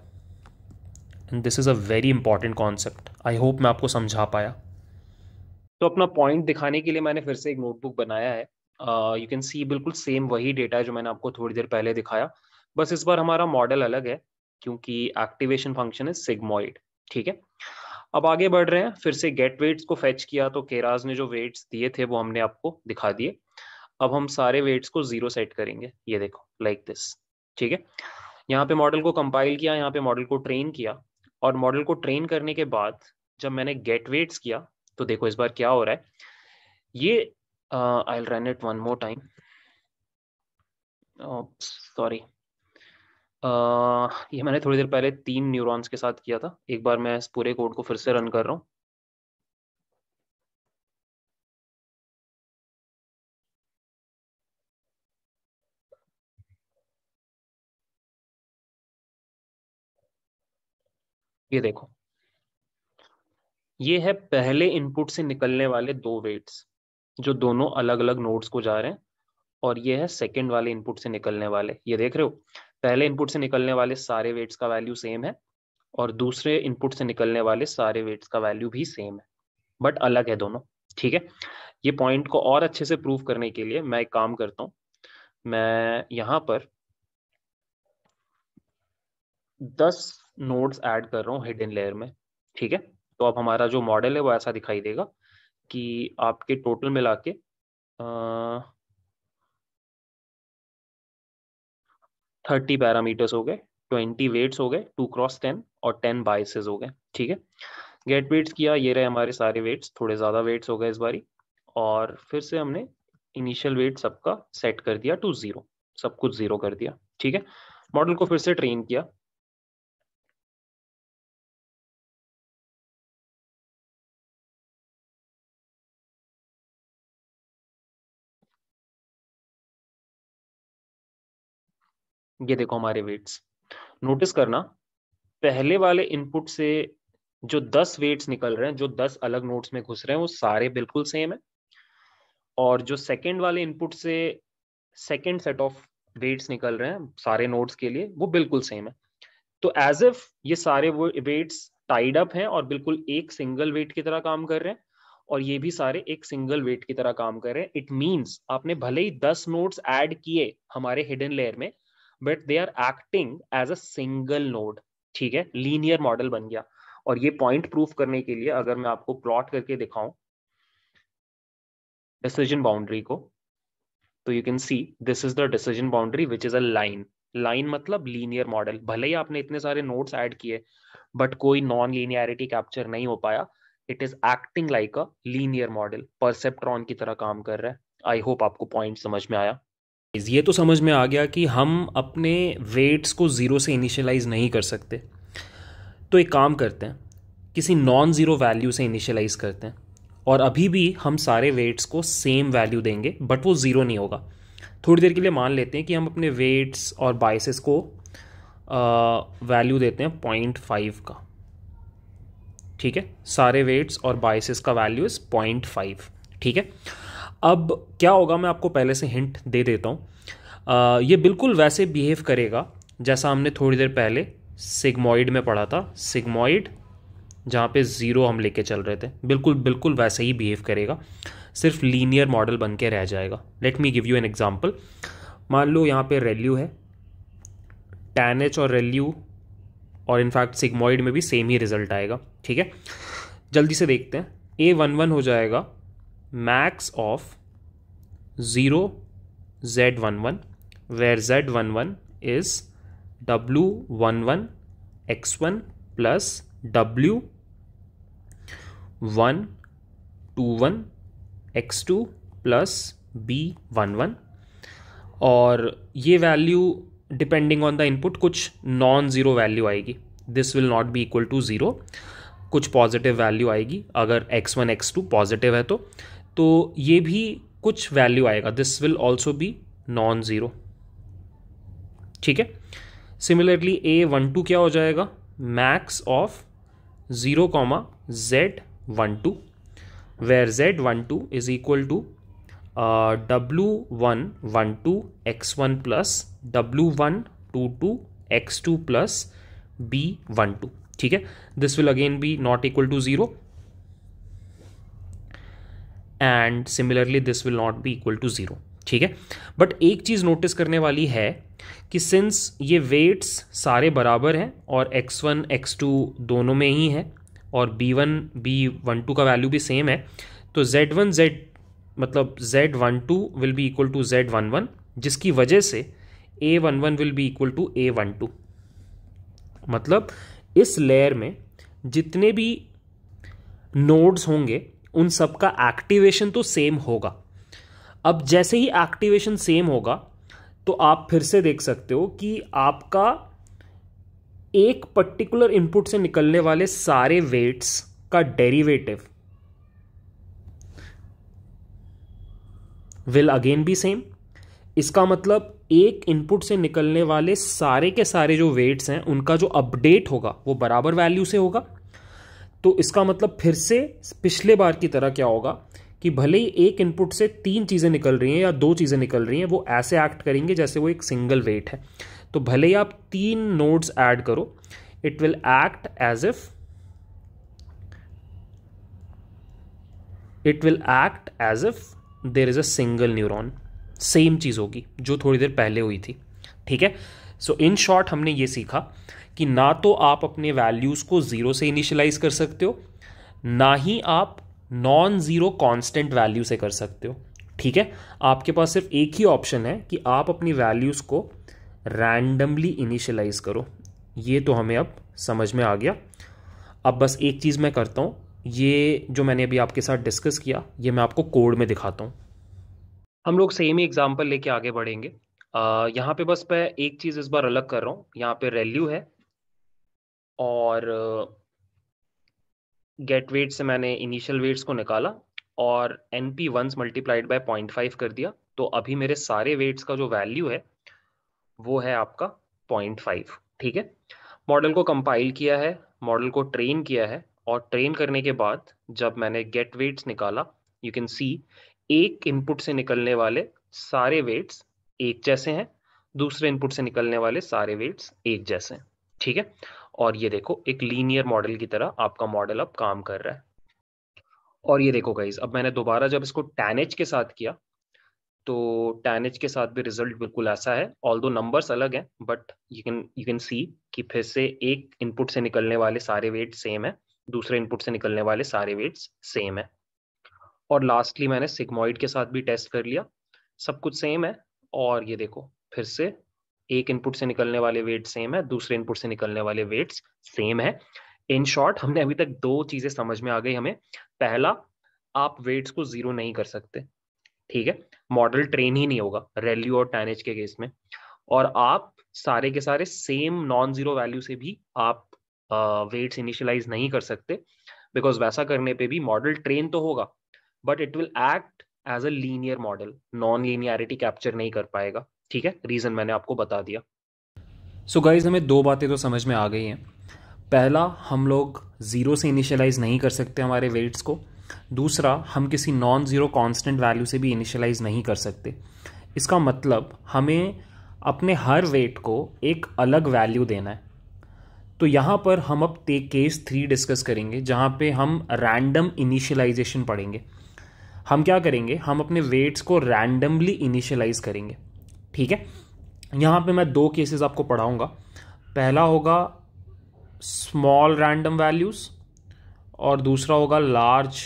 and this is a very important concept I hope मैं आपको समझा पाया तो अपना पॉइंट दिखाने के लिए मैंने फिर से एक नोटबुक बनाया है यू कैन सी बिल्कुल सेम वही डेटा है जो मैंने आपको थोड़ी देर पहले दिखाया बस इस बार हमारा मॉडल अलग है क्योंकि एक्टिवेशन फंक्शन है सिग्मोइड ठीक है अब आगे बढ़ रहे हैं फिर से गेट वेट्स को फेच किया तो केराज ने जो वेट्स दिए थे वो हमने आपको दिखा दिए अब हम सारे वेट्स को जीरो सेट करेंगे ये देखो लाइक दिस ठीक है यहाँ पे मॉडल को कंपाइल किया यहाँ पे मॉडल को ट्रेन किया और मॉडल को ट्रेन करने के बाद जब मैंने गेट वेट्स किया तो देखो इस बार क्या हो रहा है ये I run it one more time sorry ये मैंने थोड़ी देर पहले तीन न्यूरॉन्स के साथ किया था एक बार मैं इस पूरे कोड को फिर से रन कर रहा हूँ ये देखो ये है पहले इनपुट से निकलने वाले दो वेट्स जो दोनों अलग अलग नोड्स को जा रहे हैं और ये है सेकंड वाले इनपुट से निकलने वाले ये देख रहे हो पहले इनपुट से निकलने वाले सारे वेट्स का वैल्यू सेम है और दूसरे इनपुट से निकलने वाले सारे वेट्स का वैल्यू भी सेम है बट अलग है दोनों ठीक है ये पॉइंट को और अच्छे से प्रूव करने के लिए मैं एक काम करता हूँ मैं यहाँ पर दस नोड्स ऐड कर रहा हूँ हिडन लेयर में ठीक है तो अब हमारा जो मॉडल है वो ऐसा दिखाई देगा कि आपके टोटल मिला के आ, थर्टी पैरामीटर्स हो गए ट्वेंटी वेट्स हो गए टू क्रॉस टेन और टेन बाइसेस हो गए ठीक है गेट वेट्स किया ये रहे हमारे सारे वेट्स थोड़े ज़्यादा वेट्स हो गए इस बारी और फिर से हमने इनिशियल वेट सबका सेट कर दिया टू ज़ीरो सब कुछ ज़ीरो कर दिया ठीक है मॉडल को फिर से ट्रेन किया ये देखो हमारे वेट्स नोटिस करना पहले वाले इनपुट से जो दस वेट्स निकल रहे हैं जो दस अलग नोट्स में घुस रहे हैं वो सारे बिल्कुल सेम है और जो सेकेंड वाले इनपुट से सेकेंड सेट ऑफ वेट्स निकल रहे हैं सारे नोट्स के लिए वो बिल्कुल सेम है तो एज इफ ये सारे वो वेट्स टाइड अप हैं और बिल्कुल एक सिंगल वेट की तरह काम कर रहे हैं और ये भी सारे एक सिंगल वेट की तरह काम कर रहे हैं इट मीन्स आपने भले ही दस नोट्स ऐड किए हमारे हिडन लेयर में but they are acting as a single node ठीक है लीनियर मॉडल बन गया और ये पॉइंट प्रूफ करने के लिए अगर मैं आपको प्लॉट करके दिखाऊं डिसीजन बाउंड्री को तो you can see this is the decision boundary which is a line line मतलब लीनियर मॉडल भले ही आपने इतने सारे नोट्स ऐड किए बट कोई नॉन लीनियरिटी कैप्चर नहीं हो पाया it is acting like a linear model perceptron की तरह काम कर रहा है आई होप आपको पॉइंट समझ में आया ये तो समझ में आ गया कि हम अपने वेट्स को ज़ीरो से इनिशियलाइज़ नहीं कर सकते तो एक काम करते हैं किसी नॉन ज़ीरो वैल्यू से इनिशियलाइज़ करते हैं और अभी भी हम सारे वेट्स को सेम वैल्यू देंगे बट वो ज़ीरो नहीं होगा थोड़ी देर के लिए मान लेते हैं कि हम अपने वेट्स और बाइसेस को वैल्यू देते हैं पॉइंट फाइव का ठीक है सारे वेट्स और बाइसेस का वैल्यू इज़ पॉइंट फाइव ठीक है अब क्या होगा मैं आपको पहले से हिंट दे देता हूँ ये बिल्कुल वैसे बिहेव करेगा जैसा हमने थोड़ी देर पहले सिग्मोइड में पढ़ा था सिग्मोइड जहाँ पे ज़ीरो हम लेके चल रहे थे बिल्कुल बिल्कुल वैसे ही बिहेव करेगा सिर्फ लीनियर मॉडल बन के रह जाएगा let me give you an example मान लो यहाँ पे रेल्यू है टैन एच और रेल्यू और इनफैक्ट सिग्मोइड में भी सेम ही रिजल्ट आएगा ठीक है जल्दी से देखते हैं ए वन वन हो जाएगा max of zero Z Z one one one one is W one one x one plus W one to one x two plus B one one और ये value depending on the input कुछ non zero value आएगी this will not be equal to zero कुछ positive value आएगी अगर x one x to positive है तो तो ये भी कुछ वैल्यू आएगा this will also B non zero ठीक है सिमिलरली ए वन टू क्या हो जाएगा max of zero comma z one to where z one two is equal to W one one to x one plus डब्लू one two to x two plus B one two ठीक है this will again B not equal to zero and similarly this will not be equal to zero ठीक है but एक चीज़ notice करने वाली है कि सिंस ये वेट्स सारे बराबर हैं और एक्स वन एक्स टू दोनों में ही हैं और b one b one two का वैल्यू भी सेम है तो जेड वन जेड मतलब z one two will be equal to z one one जिसकी वजह से a one one will be equal to a one two मतलब इस लेयर में जितने भी नोड्स होंगे उन सब का एक्टिवेशन तो सेम होगा अब जैसे ही एक्टिवेशन सेम होगा तो आप फिर से देख सकते हो कि आपका एक पर्टिकुलर इनपुट से निकलने वाले सारे वेट्स का derivative will again be same इसका मतलब एक इनपुट से निकलने वाले सारे के सारे जो वेट्स हैं उनका जो अपडेट होगा वो बराबर वैल्यू से होगा तो इसका मतलब फिर से पिछले बार की तरह क्या होगा कि भले ही एक इनपुट से तीन चीज़ें निकल रही हैं या दो चीज़ें निकल रही हैं वो ऐसे एक्ट करेंगे जैसे वो एक सिंगल वेट है तो भले ही आप तीन नोड्स ऐड करो it will act as if it will act as if there is a single neuron same चीज़ होगी जो थोड़ी देर पहले हुई थी ठीक है सो इन शॉर्ट हमने ये सीखा कि ना तो आप अपने वैल्यूज़ को ज़ीरो से इनिशलाइज कर सकते हो ना ही आप नॉन ज़ीरो कांस्टेंट वैल्यू से कर सकते हो ठीक है आपके पास सिर्फ एक ही ऑप्शन है कि आप अपनी वैल्यूज़ को रैंडमली इनिशलाइज करो ये तो हमें अब समझ में आ गया अब बस एक चीज़ मैं करता हूँ ये जो मैंने अभी आपके साथ डिस्कस किया ये मैं आपको कोड में दिखाता हूँ हम लोग सेम ही एग्जाम्पल लेके आगे बढ़ेंगे यहाँ पे बस मैं एक चीज़ इस बार अलग कर रहा हूँ यहाँ पे रैल्यू है और गेट वेट से मैंने इनिशियल वेट्स को निकाला और n p once multiplied by point five कर दिया तो अभी मेरे सारे वेट्स का जो वैल्यू है वो है आपका पॉइंट फाइव ठीक है मॉडल को कंपाइल किया है मॉडल को ट्रेन किया है और ट्रेन करने के बाद जब मैंने गेट वेट्स निकाला यू कैन सी एक इनपुट से निकलने वाले सारे वेट्स एक जैसे हैं दूसरे इनपुट से निकलने वाले सारे वेट्स एक जैसे हैं ठीक है और ये देखो एक लीनियर मॉडल की तरह आपका मॉडल अब काम कर रहा है और ये देखो गाइज अब मैंने दोबारा जब इसको टैनेज के साथ किया तो टैनेज के साथ भी रिजल्ट बिल्कुल ऐसा है ऑल दो नंबर्स अलग हैं but you can you can see कि फिर से एक इनपुट से निकलने वाले सारे वेट सेम है दूसरे इनपुट से निकलने वाले सारे वेट्स सेम है और लास्टली मैंने सिग्मोइड के साथ भी टेस्ट कर लिया सब कुछ सेम है और ये देखो फिर से एक इनपुट से निकलने वाले वेट सेम है दूसरे इनपुट से निकलने वाले वेट्स सेम है इन शॉर्ट हमने अभी तक दो चीजें समझ में आ गई हमें पहला आप वेट्स को जीरो नहीं कर सकते ठीक है मॉडल ट्रेन ही नहीं होगा रेल्यू और टैनेज के केस में और आप सारे के सारे सेम नॉन जीरो वैल्यू से भी आप वेट्स इनिशियलाइज नहीं कर सकते बिकॉज वैसा करने पे भी मॉडल ट्रेन तो होगा but it will act as a linear model non linearity capture नहीं कर पाएगा ठीक है रीज़न मैंने आपको बता दिया सो so गाइज हमें दो बातें तो समझ में आ गई हैं पहला हम लोग ज़ीरो से इनिशियलाइज़ नहीं कर सकते हमारे वेट्स को दूसरा हम किसी नॉन ज़ीरो कांस्टेंट वैल्यू से भी इनिशियलाइज़ नहीं कर सकते इसका मतलब हमें अपने हर वेट को एक अलग वैल्यू देना है तो यहाँ पर हम अब ते केस थ्री डिस्कस करेंगे जहाँ पे हम रैंडम इनिशियलाइजेशन पढ़ेंगे हम क्या करेंगे हम अपने वेट्स को रैंडमली इनिशियलाइज करेंगे ठीक है यहाँ पे मैं दो केसेस आपको पढ़ाऊंगा पहला होगा स्मॉल रैंडम वैल्यूज़ और दूसरा होगा लार्ज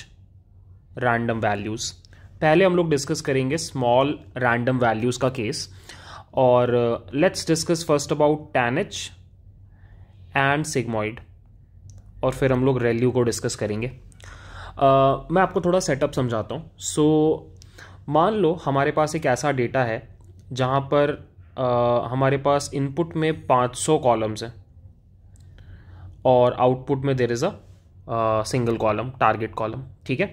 रैंडम वैल्यूज़ पहले हम लोग डिस्कस करेंगे स्मॉल रैंडम वैल्यूज़ का केस और let's discuss first about tan h and sigmoid और फिर हम लोग रैल्यू को डिस्कस करेंगे uh, मैं आपको थोड़ा सेटअप समझाता हूँ सो so, मान लो हमारे पास एक ऐसा डेटा है जहाँ पर आ, हमारे पास इनपुट में 500 कॉलम्स हैं और आउटपुट में there is a single column target column ठीक है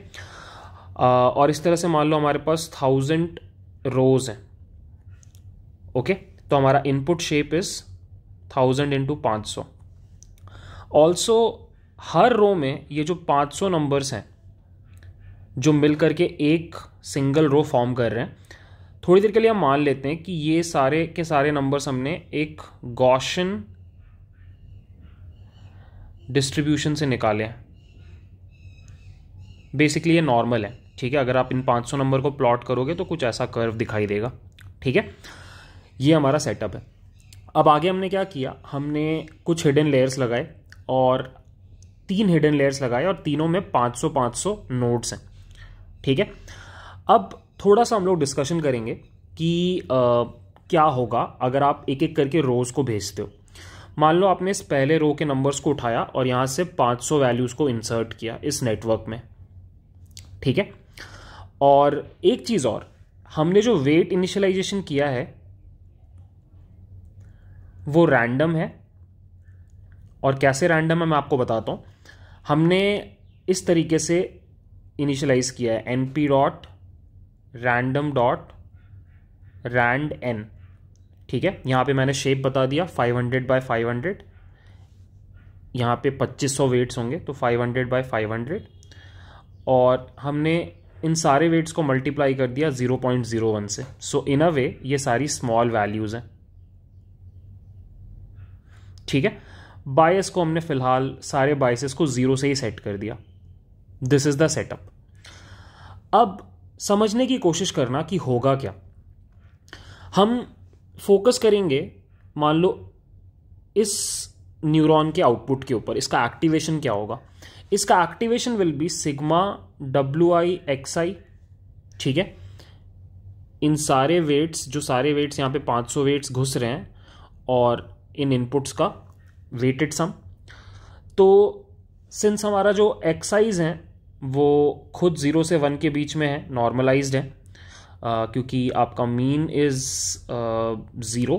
आ, और इस तरह से मान लो हमारे पास थाउजेंड रोज हैं ओके तो हमारा input shape is thousand into पाँच सौ ऑल्सो हर रो में ये जो पाँच सौ नंबर्स हैं जो मिल करके एक सिंगल रो फॉर्म कर रहे हैं थोड़ी देर के लिए हम मान लेते हैं कि ये सारे के सारे नंबर्स हमने एक गॉशन डिस्ट्रीब्यूशन से निकाले हैं बेसिकली ये नॉर्मल है ठीक है अगर आप इन 500 नंबर को प्लॉट करोगे तो कुछ ऐसा कर्व दिखाई देगा ठीक है ये हमारा सेटअप है अब आगे हमने क्या किया हमने कुछ हिडन लेयर्स लगाए और तीन हिडन लेयर्स लगाए और तीनों में 500 500 नोड्स हैं ठीक है अब थोड़ा सा हम लोग डिस्कशन करेंगे कि आ, क्या होगा अगर आप एक एक करके रोज़ को भेजते हो मान लो आपने इस पहले रो के नंबर्स को उठाया और यहाँ से 500 वैल्यूज़ को इंसर्ट किया इस नेटवर्क में ठीक है और एक चीज़ और हमने जो वेट इनिशियलाइजेशन किया है वो रैंडम है और कैसे रैंडम है मैं आपको बताता हूँ हमने इस तरीके से इनिशियलाइज़ किया है n p dot random dot rand n ठीक है यहाँ पे मैंने शेप बता दिया 500 हंड्रेड बाय फाइव हंड्रेड यहाँ पे सौ वेट्स होंगे तो 500 हंड्रेड बाय फाइव हंड्रेड और हमने इन सारे वेट्स को मल्टीप्लाई कर दिया 0.01 से सो इन अ वे ये सारी स्मॉल वैल्यूज़ हैं ठीक है बायस को हमने फ़िलहाल सारे बायसेस को ज़ीरो से ही सेट कर दिया दिस इज़ द सेटअप अब समझने की कोशिश करना कि होगा क्या हम फोकस करेंगे मान लो इस न्यूरॉन के आउटपुट के ऊपर इसका एक्टिवेशन क्या होगा इसका एक्टिवेशन विल बी सिग्मा डब्ल्यू आई एक्स आई ठीक है इन सारे वेट्स जो सारे वेट्स यहाँ पे 500 वेट्स घुस रहे हैं और इन इनपुट्स का वेटेड सम तो सिंस हमारा जो एक्साइज हैं वो खुद ज़ीरो से वन के बीच में है नॉर्मलाइज्ड है क्योंकि आपका mean is zero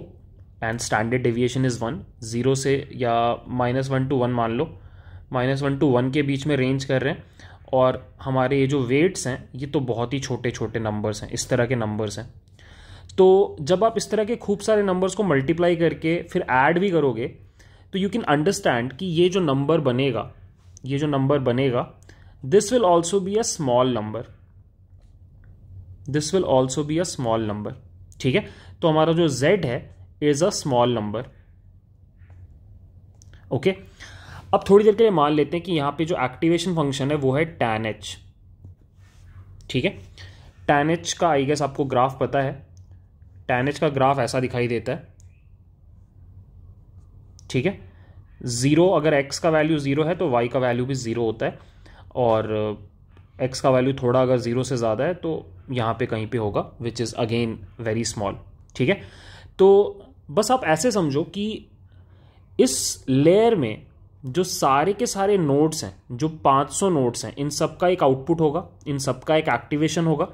and standard deviation is one zero से या माइनस वन टू वन मान लो माइनस वन टू वन के बीच में रेंज कर रहे हैं और हमारे ये जो वेट्स हैं ये तो बहुत ही छोटे छोटे नंबर्स हैं इस तरह के नंबर्स हैं तो जब आप इस तरह के खूब सारे नंबर्स को मल्टीप्लाई करके फिर ऐड भी करोगे तो यू कैन अंडरस्टैंड कि ये जो नंबर बनेगा ये जो नंबर बनेगा this will also be a small number this will also be a small number ठीक है तो हमारा जो z है is a small number okay अब थोड़ी देर के लिए मान लेते हैं कि यहां पे जो एक्टिवेशन फंक्शन है वो है tan h ठीक है tan h का आई गेस आपको ग्राफ पता है tan h का ग्राफ ऐसा दिखाई देता है ठीक है ज़ीरो अगर x का वैल्यू ज़ीरो है तो y का वैल्यू भी ज़ीरो होता है और एक्स uh, का वैल्यू थोड़ा अगर ज़ीरो से ज़्यादा है तो यहाँ पे कहीं पे होगा which is again very small ठीक है तो बस आप ऐसे समझो कि इस लेयर में जो सारे के सारे नोट्स हैं जो 500 नोट्स हैं इन सब का एक आउटपुट होगा इन सब का एक एक्टिवेशन होगा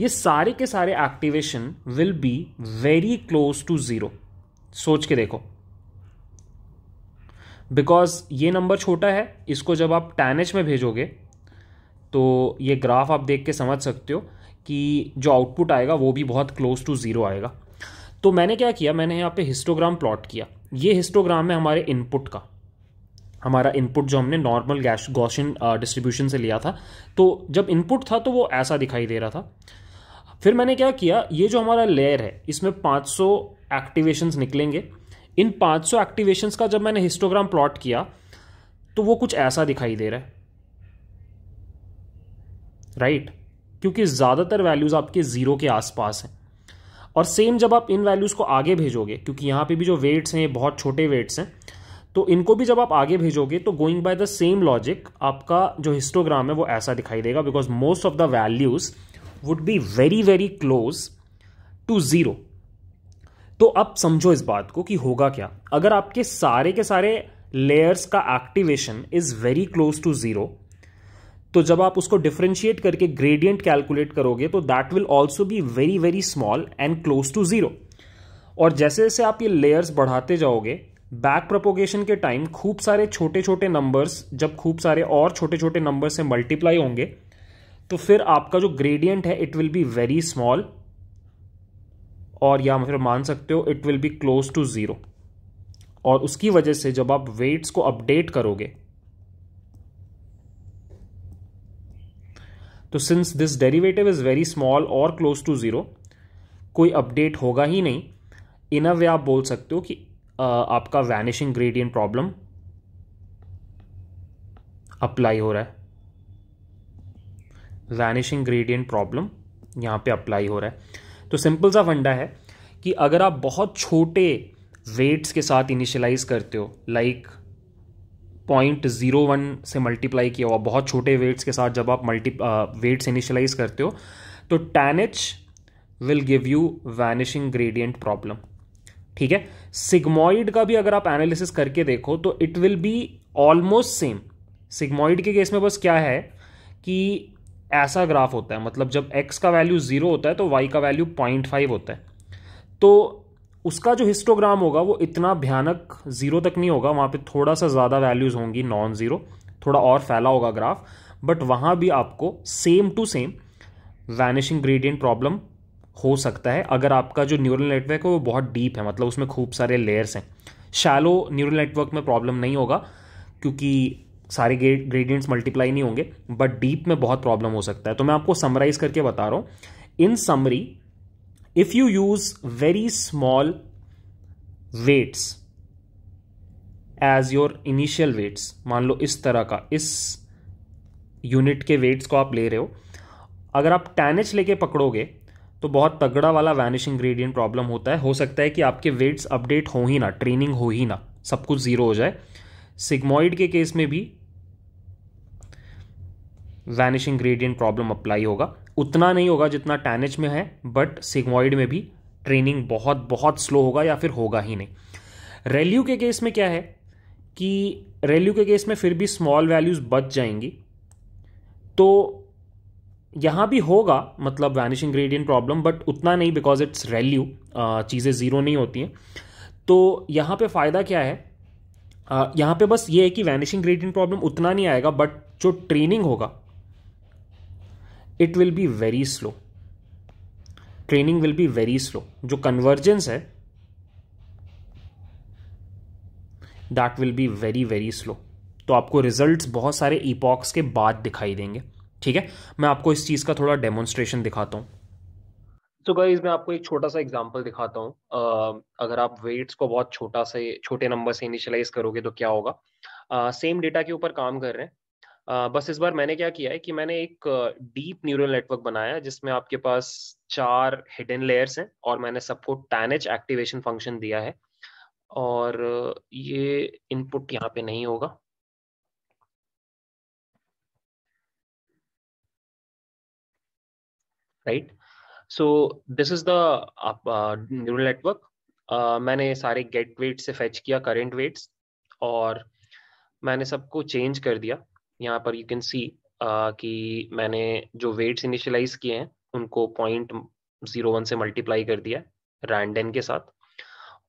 ये सारे के सारे activation will be very close to zero सोच के देखो बिकॉज ये नंबर छोटा है इसको जब आप टैन एच में भेजोगे तो ये ग्राफ आप देख के समझ सकते हो कि जो आउटपुट आएगा वो भी बहुत क्लोज टू ज़ीरो आएगा तो मैंने क्या किया मैंने यहाँ पे हिस्टोग्राम प्लॉट किया ये हिस्टोग्राम है हमारे इनपुट का हमारा इनपुट जो हमने नॉर्मल गैश गॉशिन डिस्ट्रीब्यूशन से लिया था तो जब इनपुट था तो वो ऐसा दिखाई दे रहा था फिर मैंने क्या किया ये जो हमारा लेयर है इसमें 500 एक्टिवेशंस निकलेंगे इन 500 एक्टिवेशंस का जब मैंने हिस्टोग्राम प्लॉट किया तो वो कुछ ऐसा दिखाई दे रहा है राइट right? क्योंकि ज़्यादातर वैल्यूज़ आपके ज़ीरो के आसपास हैं और सेम जब आप इन वैल्यूज़ को आगे भेजोगे क्योंकि यहां पे भी जो वेट्स हैं ये बहुत छोटे वेट्स हैं तो इनको भी जब आप आगे भेजोगे तो going by the same logic आपका जो हिस्टोग्राम है वो ऐसा दिखाई देगा because most of the values would be very very close to zero तो अब समझो इस बात को कि होगा क्या अगर आपके सारे के सारे लेयर्स का activation is very close to zero तो जब आप उसको डिफ्रेंशिएट करके ग्रेडियंट कैलकुलेट करोगे तो that will also be very very small and close to zero और जैसे जैसे आप ये लेयर्स बढ़ाते जाओगे बैक प्रपोगेशन के टाइम खूब सारे छोटे छोटे नंबर्स जब खूब सारे और छोटे छोटे नंबर से मल्टीप्लाई होंगे तो फिर आपका जो ग्रेडियंट है it will be very small और या फिर मान सकते हो it will be close to zero और उसकी वजह से जब आप वेट्स को अपडेट करोगे तो since this derivative is very small और क्लोज टू ज़ीरो कोई अपडेट होगा ही नहीं इन अ वे आप बोल सकते हो कि आपका वैनिशिंग ग्रेडियंट प्रॉब्लम अप्लाई हो रहा है वैनिशिंग ग्रेडियंट प्रॉब्लम यहाँ पे अप्लाई हो रहा है तो सिंपल सा फंडा है कि अगर आप बहुत छोटे वेट्स के साथ इनिशलाइज करते हो लाइक पॉइंट ज़ीरो वन से मल्टीप्लाई किया हुआ बहुत छोटे वेट्स के साथ जब आप मल्टी वेट्स इनिशलाइज करते हो तो tanh h will give you vanishing gradient problem ठीक है सिग्मोइड का भी अगर आप एनालिसिस करके देखो तो it will be almost same sigmoid के केस में बस क्या है कि ऐसा ग्राफ होता है मतलब जब एक्स का वैल्यू ज़ीरो होता है तो वाई का वैल्यू पॉइंट फाइव होता है तो उसका जो हिस्टोग्राम होगा वो इतना भयानक ज़ीरो तक नहीं होगा वहाँ पे थोड़ा सा ज़्यादा वैल्यूज़ होंगी नॉन ज़ीरो थोड़ा और फैला होगा ग्राफ बट वहाँ भी आपको same to same vanishing gradient problem हो सकता है अगर आपका जो न्यूरल नेटवर्क है वो बहुत डीप है मतलब उसमें खूब सारे लेयर्स हैं शैलो न्यूरल नेटवर्क में प्रॉब्लम नहीं होगा क्योंकि सारे ग्रेडियंट्स मल्टीप्लाई नहीं होंगे बट डीप में बहुत प्रॉब्लम हो सकता है तो मैं आपको समराइज करके बता रहा हूं in summary if you use very small weights as your initial weights मान लो इस तरह का इस यूनिट के वेट्स को आप ले रहे हो अगर आप टैनिच लेके पकड़ोगे तो बहुत तगड़ा वाला वैनिशिंग ग्रेडियंट प्रॉब्लम होता है हो सकता है कि आपके वेट्स अपडेट हो ही ना ट्रेनिंग हो ही ना सब कुछ ज़ीरो हो जाए सिग्मोइड के केस में भी वैनिशिंग ग्रेडियंट प्रॉब्लम अप्लाई होगा उतना नहीं होगा जितना टैनेज में है बट सिग्मोइड में भी ट्रेनिंग बहुत बहुत स्लो होगा या फिर होगा ही नहीं रेल्यू के केस में क्या है कि रेल्यू के केस में फिर भी स्मॉल वैल्यूज़ बच जाएंगी तो यहां भी होगा मतलब वैनिशिंग ग्रेडियंट प्रॉब्लम बट उतना नहीं बिकॉज इट्स रेल्यू चीज़ें ज़ीरो नहीं होती हैं तो यहां पे फ़ायदा क्या है यहाँ पे बस ये है कि वैनिशिंग ग्रेडियंट प्रॉब्लम उतना नहीं आएगा बट जो ट्रेनिंग होगा it will be very slow training will be very slow जो कन्वर्जेंस है that will be very very slow तो आपको रिजल्ट्स बहुत सारे ईपॉक्स के बाद दिखाई देंगे ठीक है मैं आपको इस चीज़ का थोड़ा डेमोन्स्ट्रेशन दिखाता हूं सो so गाइज मैं आपको एक छोटा सा एग्जांपल दिखाता हूँ uh, अगर आप वेट्स को बहुत छोटा से छोटे नंबर से इनिशलाइज करोगे तो क्या होगा सेम uh, डेटा के ऊपर काम कर रहे हैं uh, बस इस बार मैंने क्या किया है कि मैंने एक डीप न्यूरल नेटवर्क बनाया जिसमें आपके पास चार हिडन लेयर्स हैं और मैंने सबको टैनेज एक्टिवेशन फंक्शन दिया है और ये इनपुट यहाँ पे नहीं होगा right right? So this is the neural network मैंने सारे गेट वेट से फेच किया करेंट वेट्स और मैंने सबको चेंज कर दिया यहाँ पर यू कैन सी कि मैंने जो वेट्स इनिशलाइज किए हैं उनको पॉइंट जीरो वन से मल्टीप्लाई कर दिया रैंडन के साथ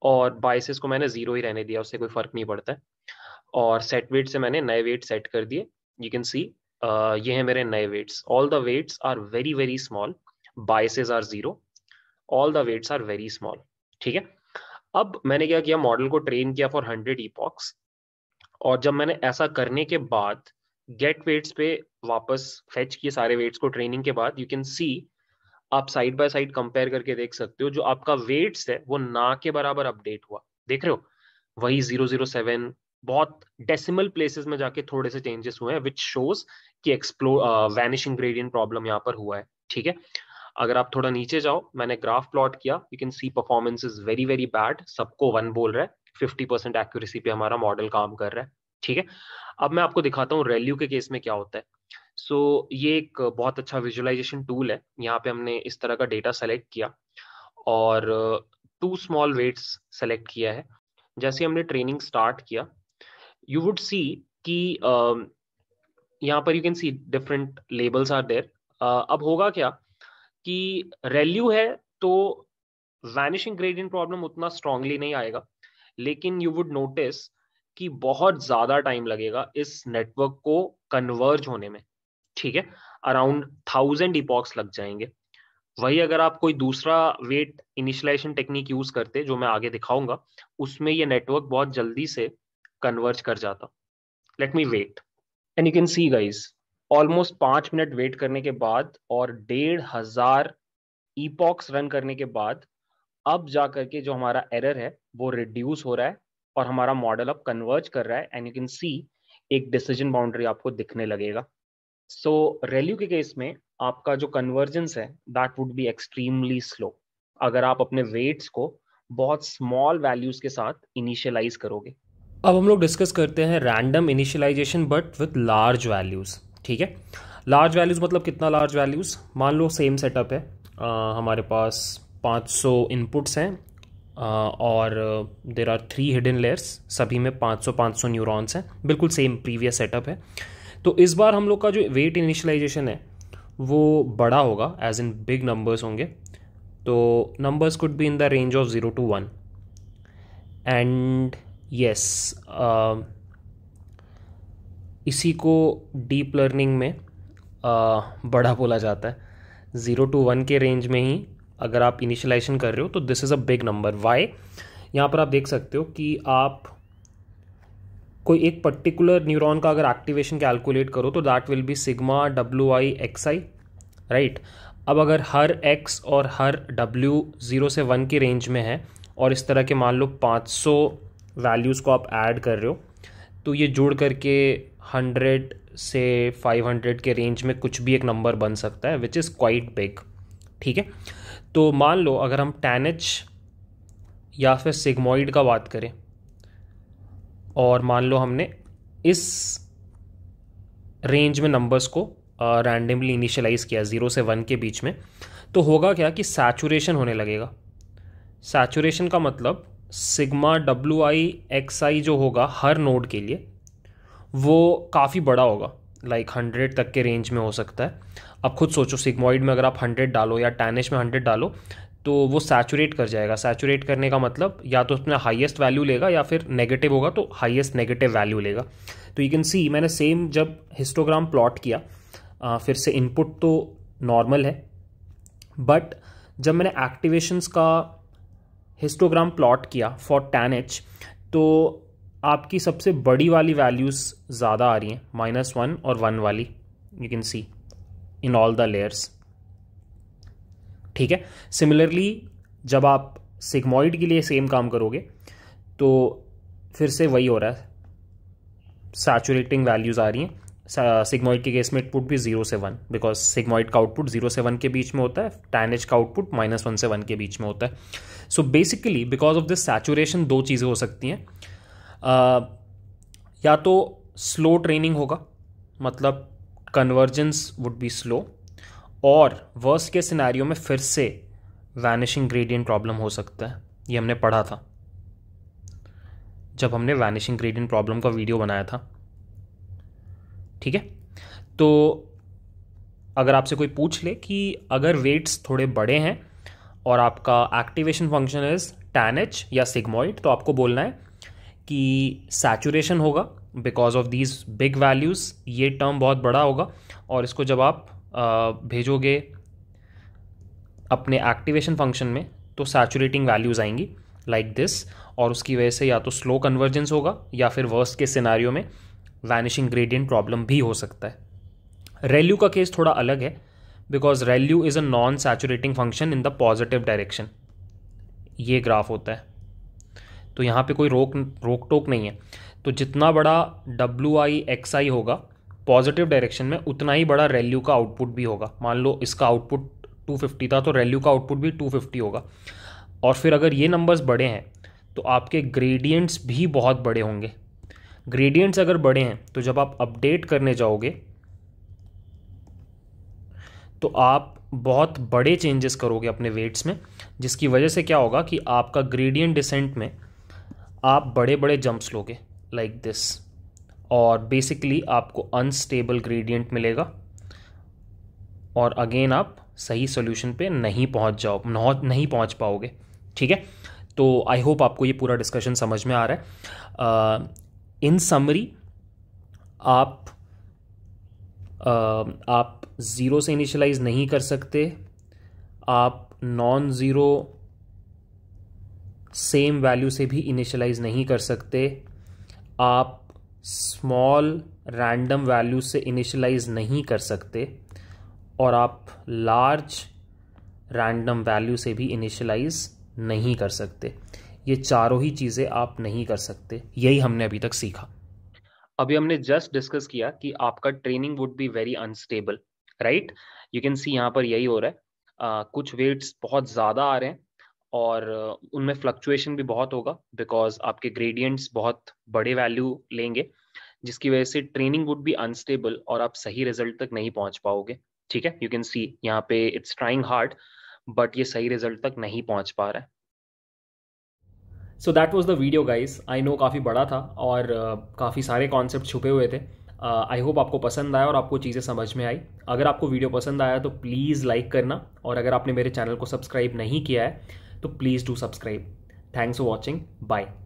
और बाइसेस को मैंने जीरो ही रहने दिया उससे कोई फर्क नहीं पड़ता है और सेट वेट से मैंने नए वेट सेट कर दिए यू कैन सी ये हैं मेरे नए weights all the weights are very very small biases are zero all the weights are very small ठीक है अब मैंने क्या किया मॉडल को ट्रेन किया फॉर हंड्रेड ईपॉक्स और जब मैंने ऐसा करने के बाद गेट वेट्स पे वापस फेच किए सारे वेट्स को ट्रेनिंग के बाद यू कैन सी आप साइड बाय साइड कंपेयर करके देख सकते हो जो आपका वेट्स है वो ना के बराबर अपडेट हुआ देख रहे हो वही जीरो जीरो सेवन बहुत डेसिमल प्लेसेस में जाके थोड़े से चेंजेस हुए हैं विच शोज कि एक्सप्लोर वैनिशिंग ग्रेडियंट प्रॉब्लम यहाँ पर हुआ है ठीक है अगर आप थोड़ा नीचे जाओ मैंने ग्राफ प्लॉट किया you can see performance is very very bad सबको वन बोल रहा है फिफ्टी परसेंट एक्यूरेसी पे हमारा मॉडल काम कर रहा है ठीक है अब मैं आपको दिखाता हूँ रेल्यू के केस में क्या होता है सो so, ये एक बहुत अच्छा विजुअलाइजेशन टूल है यहाँ पे हमने इस तरह का डेटा सेलेक्ट किया और टू स्मॉल वेट्स सेलेक्ट किया है जैसे हमने ट्रेनिंग स्टार्ट किया यू वुड सी कि uh, यहाँ पर you can see different labels are there अब होगा क्या कि रेल्यू है तो वैनिशिंग ग्रेडियंट प्रॉब्लम उतना स्ट्रांगली नहीं आएगा लेकिन यू वुड नोटिस कि बहुत ज्यादा टाइम लगेगा इस नेटवर्क को कन्वर्ज होने में ठीक है अराउंड थाउजेंड इपॉक्स लग जाएंगे वही अगर आप कोई दूसरा वेट इनिशलाइजेशन टेक्निक यूज करते जो मैं आगे दिखाऊंगा उसमें ये नेटवर्क बहुत जल्दी से कन्वर्ज कर जाता let me wait and you can see guys almost पांच मिनट वेट करने के बाद और डेढ़ हजार ईपॉक्स रन करने के बाद अब जा करके जो हमारा एरर है वो रिड्यूस हो रहा है और हमारा मॉडल अब कन्वर्ज कर रहा है एंड यू कैन सी एक डिसीजन बाउंड्री आपको दिखने लगेगा सो so, रेल्यू के केस में आपका जो कन्वर्जेंस है that would be extremely slow अगर आप अपने वेट्स को बहुत स्मॉल वैल्यूज के साथ इनिशियलाइज करोगे अब हम लोग डिस्कस करते हैं random initialization but with large values ठीक है लार्ज वैल्यूज़ मतलब कितना लार्ज वैल्यूज़ मान लो सेम सेटअप है आ, हमारे पास 500 इनपुट्स हैं आ, और there are three hidden layers सभी में 500 500 न्यूरॉन्स हैं बिल्कुल सेम प्रीवियस सेटअप है तो इस बार हम लोग का जो वेट इनिशलाइजेशन है वो बड़ा होगा एज इन बिग नंबर्स होंगे तो numbers could be in the range of zero to one and yes इसी को डीप लर्निंग में आ, बड़ा बोला जाता है ज़ीरो टू वन के रेंज में ही अगर आप इनिशलाइजेशन कर रहे हो तो this is a big number why यहाँ पर आप देख सकते हो कि आप कोई एक पर्टिकुलर न्यूरॉन का अगर एक्टिवेशन कैलकुलेट करो तो दैट विल बी सिग्मा डब्ल्यू आई एक्स आई राइट अब अगर हर एक्स और हर डब्ल्यू ज़ीरो से वन की रेंज में है और इस तरह के मान लो पाँच सौ वैल्यूज़ को आप ऐड कर रहे हो तो ये जोड़ करके हंड्रेड से फाइव हंड्रेड के रेंज में कुछ भी एक नंबर बन सकता है विच इज़ क्वाइट बिग ठीक है तो मान लो अगर हम टेन एच या फिर सिग्मोइड का बात करें और मान लो हमने इस रेंज में नंबर्स को रैंडमली इनिशियलाइज किया ज़ीरो से वन के बीच में तो होगा क्या कि सैचुरेशन होने लगेगा सैचुरेशन का मतलब सिग्मा डब्ल्यू आई एक्स आई जो होगा हर नोड के लिए वो काफ़ी बड़ा होगा लाइक हंड्रेड तक के रेंज में हो सकता है अब खुद सोचो सिग्मॉइड में अगर आप हंड्रेड डालो या टैनिश में हंड्रेड डालो तो वो सैचुरेट कर जाएगा सैचुरेट करने का मतलब या तो उसमें हाईएस्ट वैल्यू लेगा या फिर नेगेटिव होगा तो हाईएस्ट नेगेटिव वैल्यू लेगा तो यू कैन सी मैंने सेम जब हिस्टोग्राम प्लॉट किया आ, फिर से इनपुट तो नॉर्मल है बट जब मैंने एक्टिवेशंस का हिस्टोग्राम प्लॉट किया फॉर टैन एच तो आपकी सबसे बड़ी वाली वैल्यूज़ ज़्यादा आ रही हैं माइनस वन और वन वाली you can see in all the layers ठीक है सिमिलरली जब आप सिग्मोइड के लिए सेम काम करोगे तो फिर से वही हो रहा है सैचुरेटिंग वैल्यूज़ आ रही हैं सिग्मोइड के केस में इटपुट भी जीरो से वन बिकॉज सिग्मोइड का आउटपुट जीरो से वन के बीच में होता है टैनेज का आउटपुट माइनस वन से वन के बीच में होता है so basically because of this saturation दो चीज़ें हो सकती हैं या तो स्लो ट्रेनिंग होगा मतलब कन्वर्जेंस वुड बी स्लो और वर्स्ट के सिनेरियो में फिर से वैनिशिंग ग्रेडियंट प्रॉब्लम हो सकता है ये हमने पढ़ा था जब हमने वैनिशिंग ग्रेडियंट प्रॉब्लम का वीडियो बनाया था ठीक है तो अगर आपसे कोई पूछ ले कि अगर वेट्स थोड़े बड़े हैं और आपका activation function is tan h या सिग्मोइड तो आपको बोलना है कि सैचुरेशन होगा because of these big values ये टर्म बहुत बड़ा होगा और इसको जब आप भेजोगे अपने एक्टिवेशन फंक्शन में तो सैचुरेटिंग वैल्यूज़ आएंगी लाइक like दिस और उसकी वजह से या तो स्लो कन्वर्जेंस होगा या फिर वर्स्ट के सिनारियों में वैनिशिंग ग्रेडियंट प्रॉब्लम भी हो सकता है रेल्यू का केस थोड़ा अलग है because relu is a non saturating function in the positive direction ये ग्राफ होता है तो यहाँ पे कोई रोक रोक टोक नहीं है तो जितना बड़ा डब्ल्यू आई एक्स आई होगा पॉजिटिव डायरेक्शन में उतना ही बड़ा रैल्यू का आउटपुट भी होगा मान लो इसका आउटपुट 250 था तो रैल्यू का आउटपुट भी 250 होगा और फिर अगर ये नंबर्स बड़े हैं तो आपके ग्रेडियंट्स भी बहुत बड़े होंगे ग्रेडियंट्स अगर बड़े हैं तो जब आप अपडेट करने जाओगे तो आप बहुत बड़े चेंजेस करोगे अपने वेट्स में जिसकी वजह से क्या होगा कि आपका ग्रेडियंट डिसेंट में आप बड़े बड़े जंप्स लोगे लाइक दिस और बेसिकली आपको अनस्टेबल ग्रेडियंट मिलेगा और अगेन आप सही सोल्यूशन पे नहीं पहुंच जाओ नहीं पहुंच पाओगे ठीक है तो आई होप आपको ये पूरा डिस्कशन समझ में आ रहा है इन समरी आप uh, आप ज़ीरो से इनिशलाइज नहीं कर सकते आप नॉन ज़ीरो सेम वैल्यू से भी इनिशलाइज नहीं कर सकते आप स्मॉल रैंडम वैल्यू से इनिशलाइज नहीं कर सकते और आप लार्ज रैंडम वैल्यू से भी इनिशलाइज नहीं कर सकते ये चारों ही चीज़ें आप नहीं कर सकते यही हमने अभी तक सीखा अभी हमने जस्ट डिस्कस किया कि आपका training would be very unstable right you can see यहाँ पर यही हो रहा है uh, कुछ वेट्स बहुत ज़्यादा आ रहे हैं और उनमें फ्लक्चुएशन भी बहुत होगा बिकॉज आपके ग्रेडियंट्स बहुत बड़े वैल्यू लेंगे जिसकी वजह से ट्रेनिंग वुड बी अनस्टेबल और आप सही रिजल्ट तक नहीं पहुंच पाओगे ठीक है यू कैन सी यहाँ पे इट्स ट्राइंग हार्ड बट ये सही रिजल्ट तक नहीं पहुंच पा रहा है so that was the video guys I know काफ़ी बड़ा था और काफ़ी सारे कॉन्सेप्ट छुपे हुए थे आई uh, होप आपको पसंद आया और आपको चीज़ें समझ में आई अगर आपको वीडियो पसंद आया तो प्लीज़ लाइक करना और अगर आपने मेरे चैनल को सब्सक्राइब नहीं किया है तो please do subscribe thanks for watching bye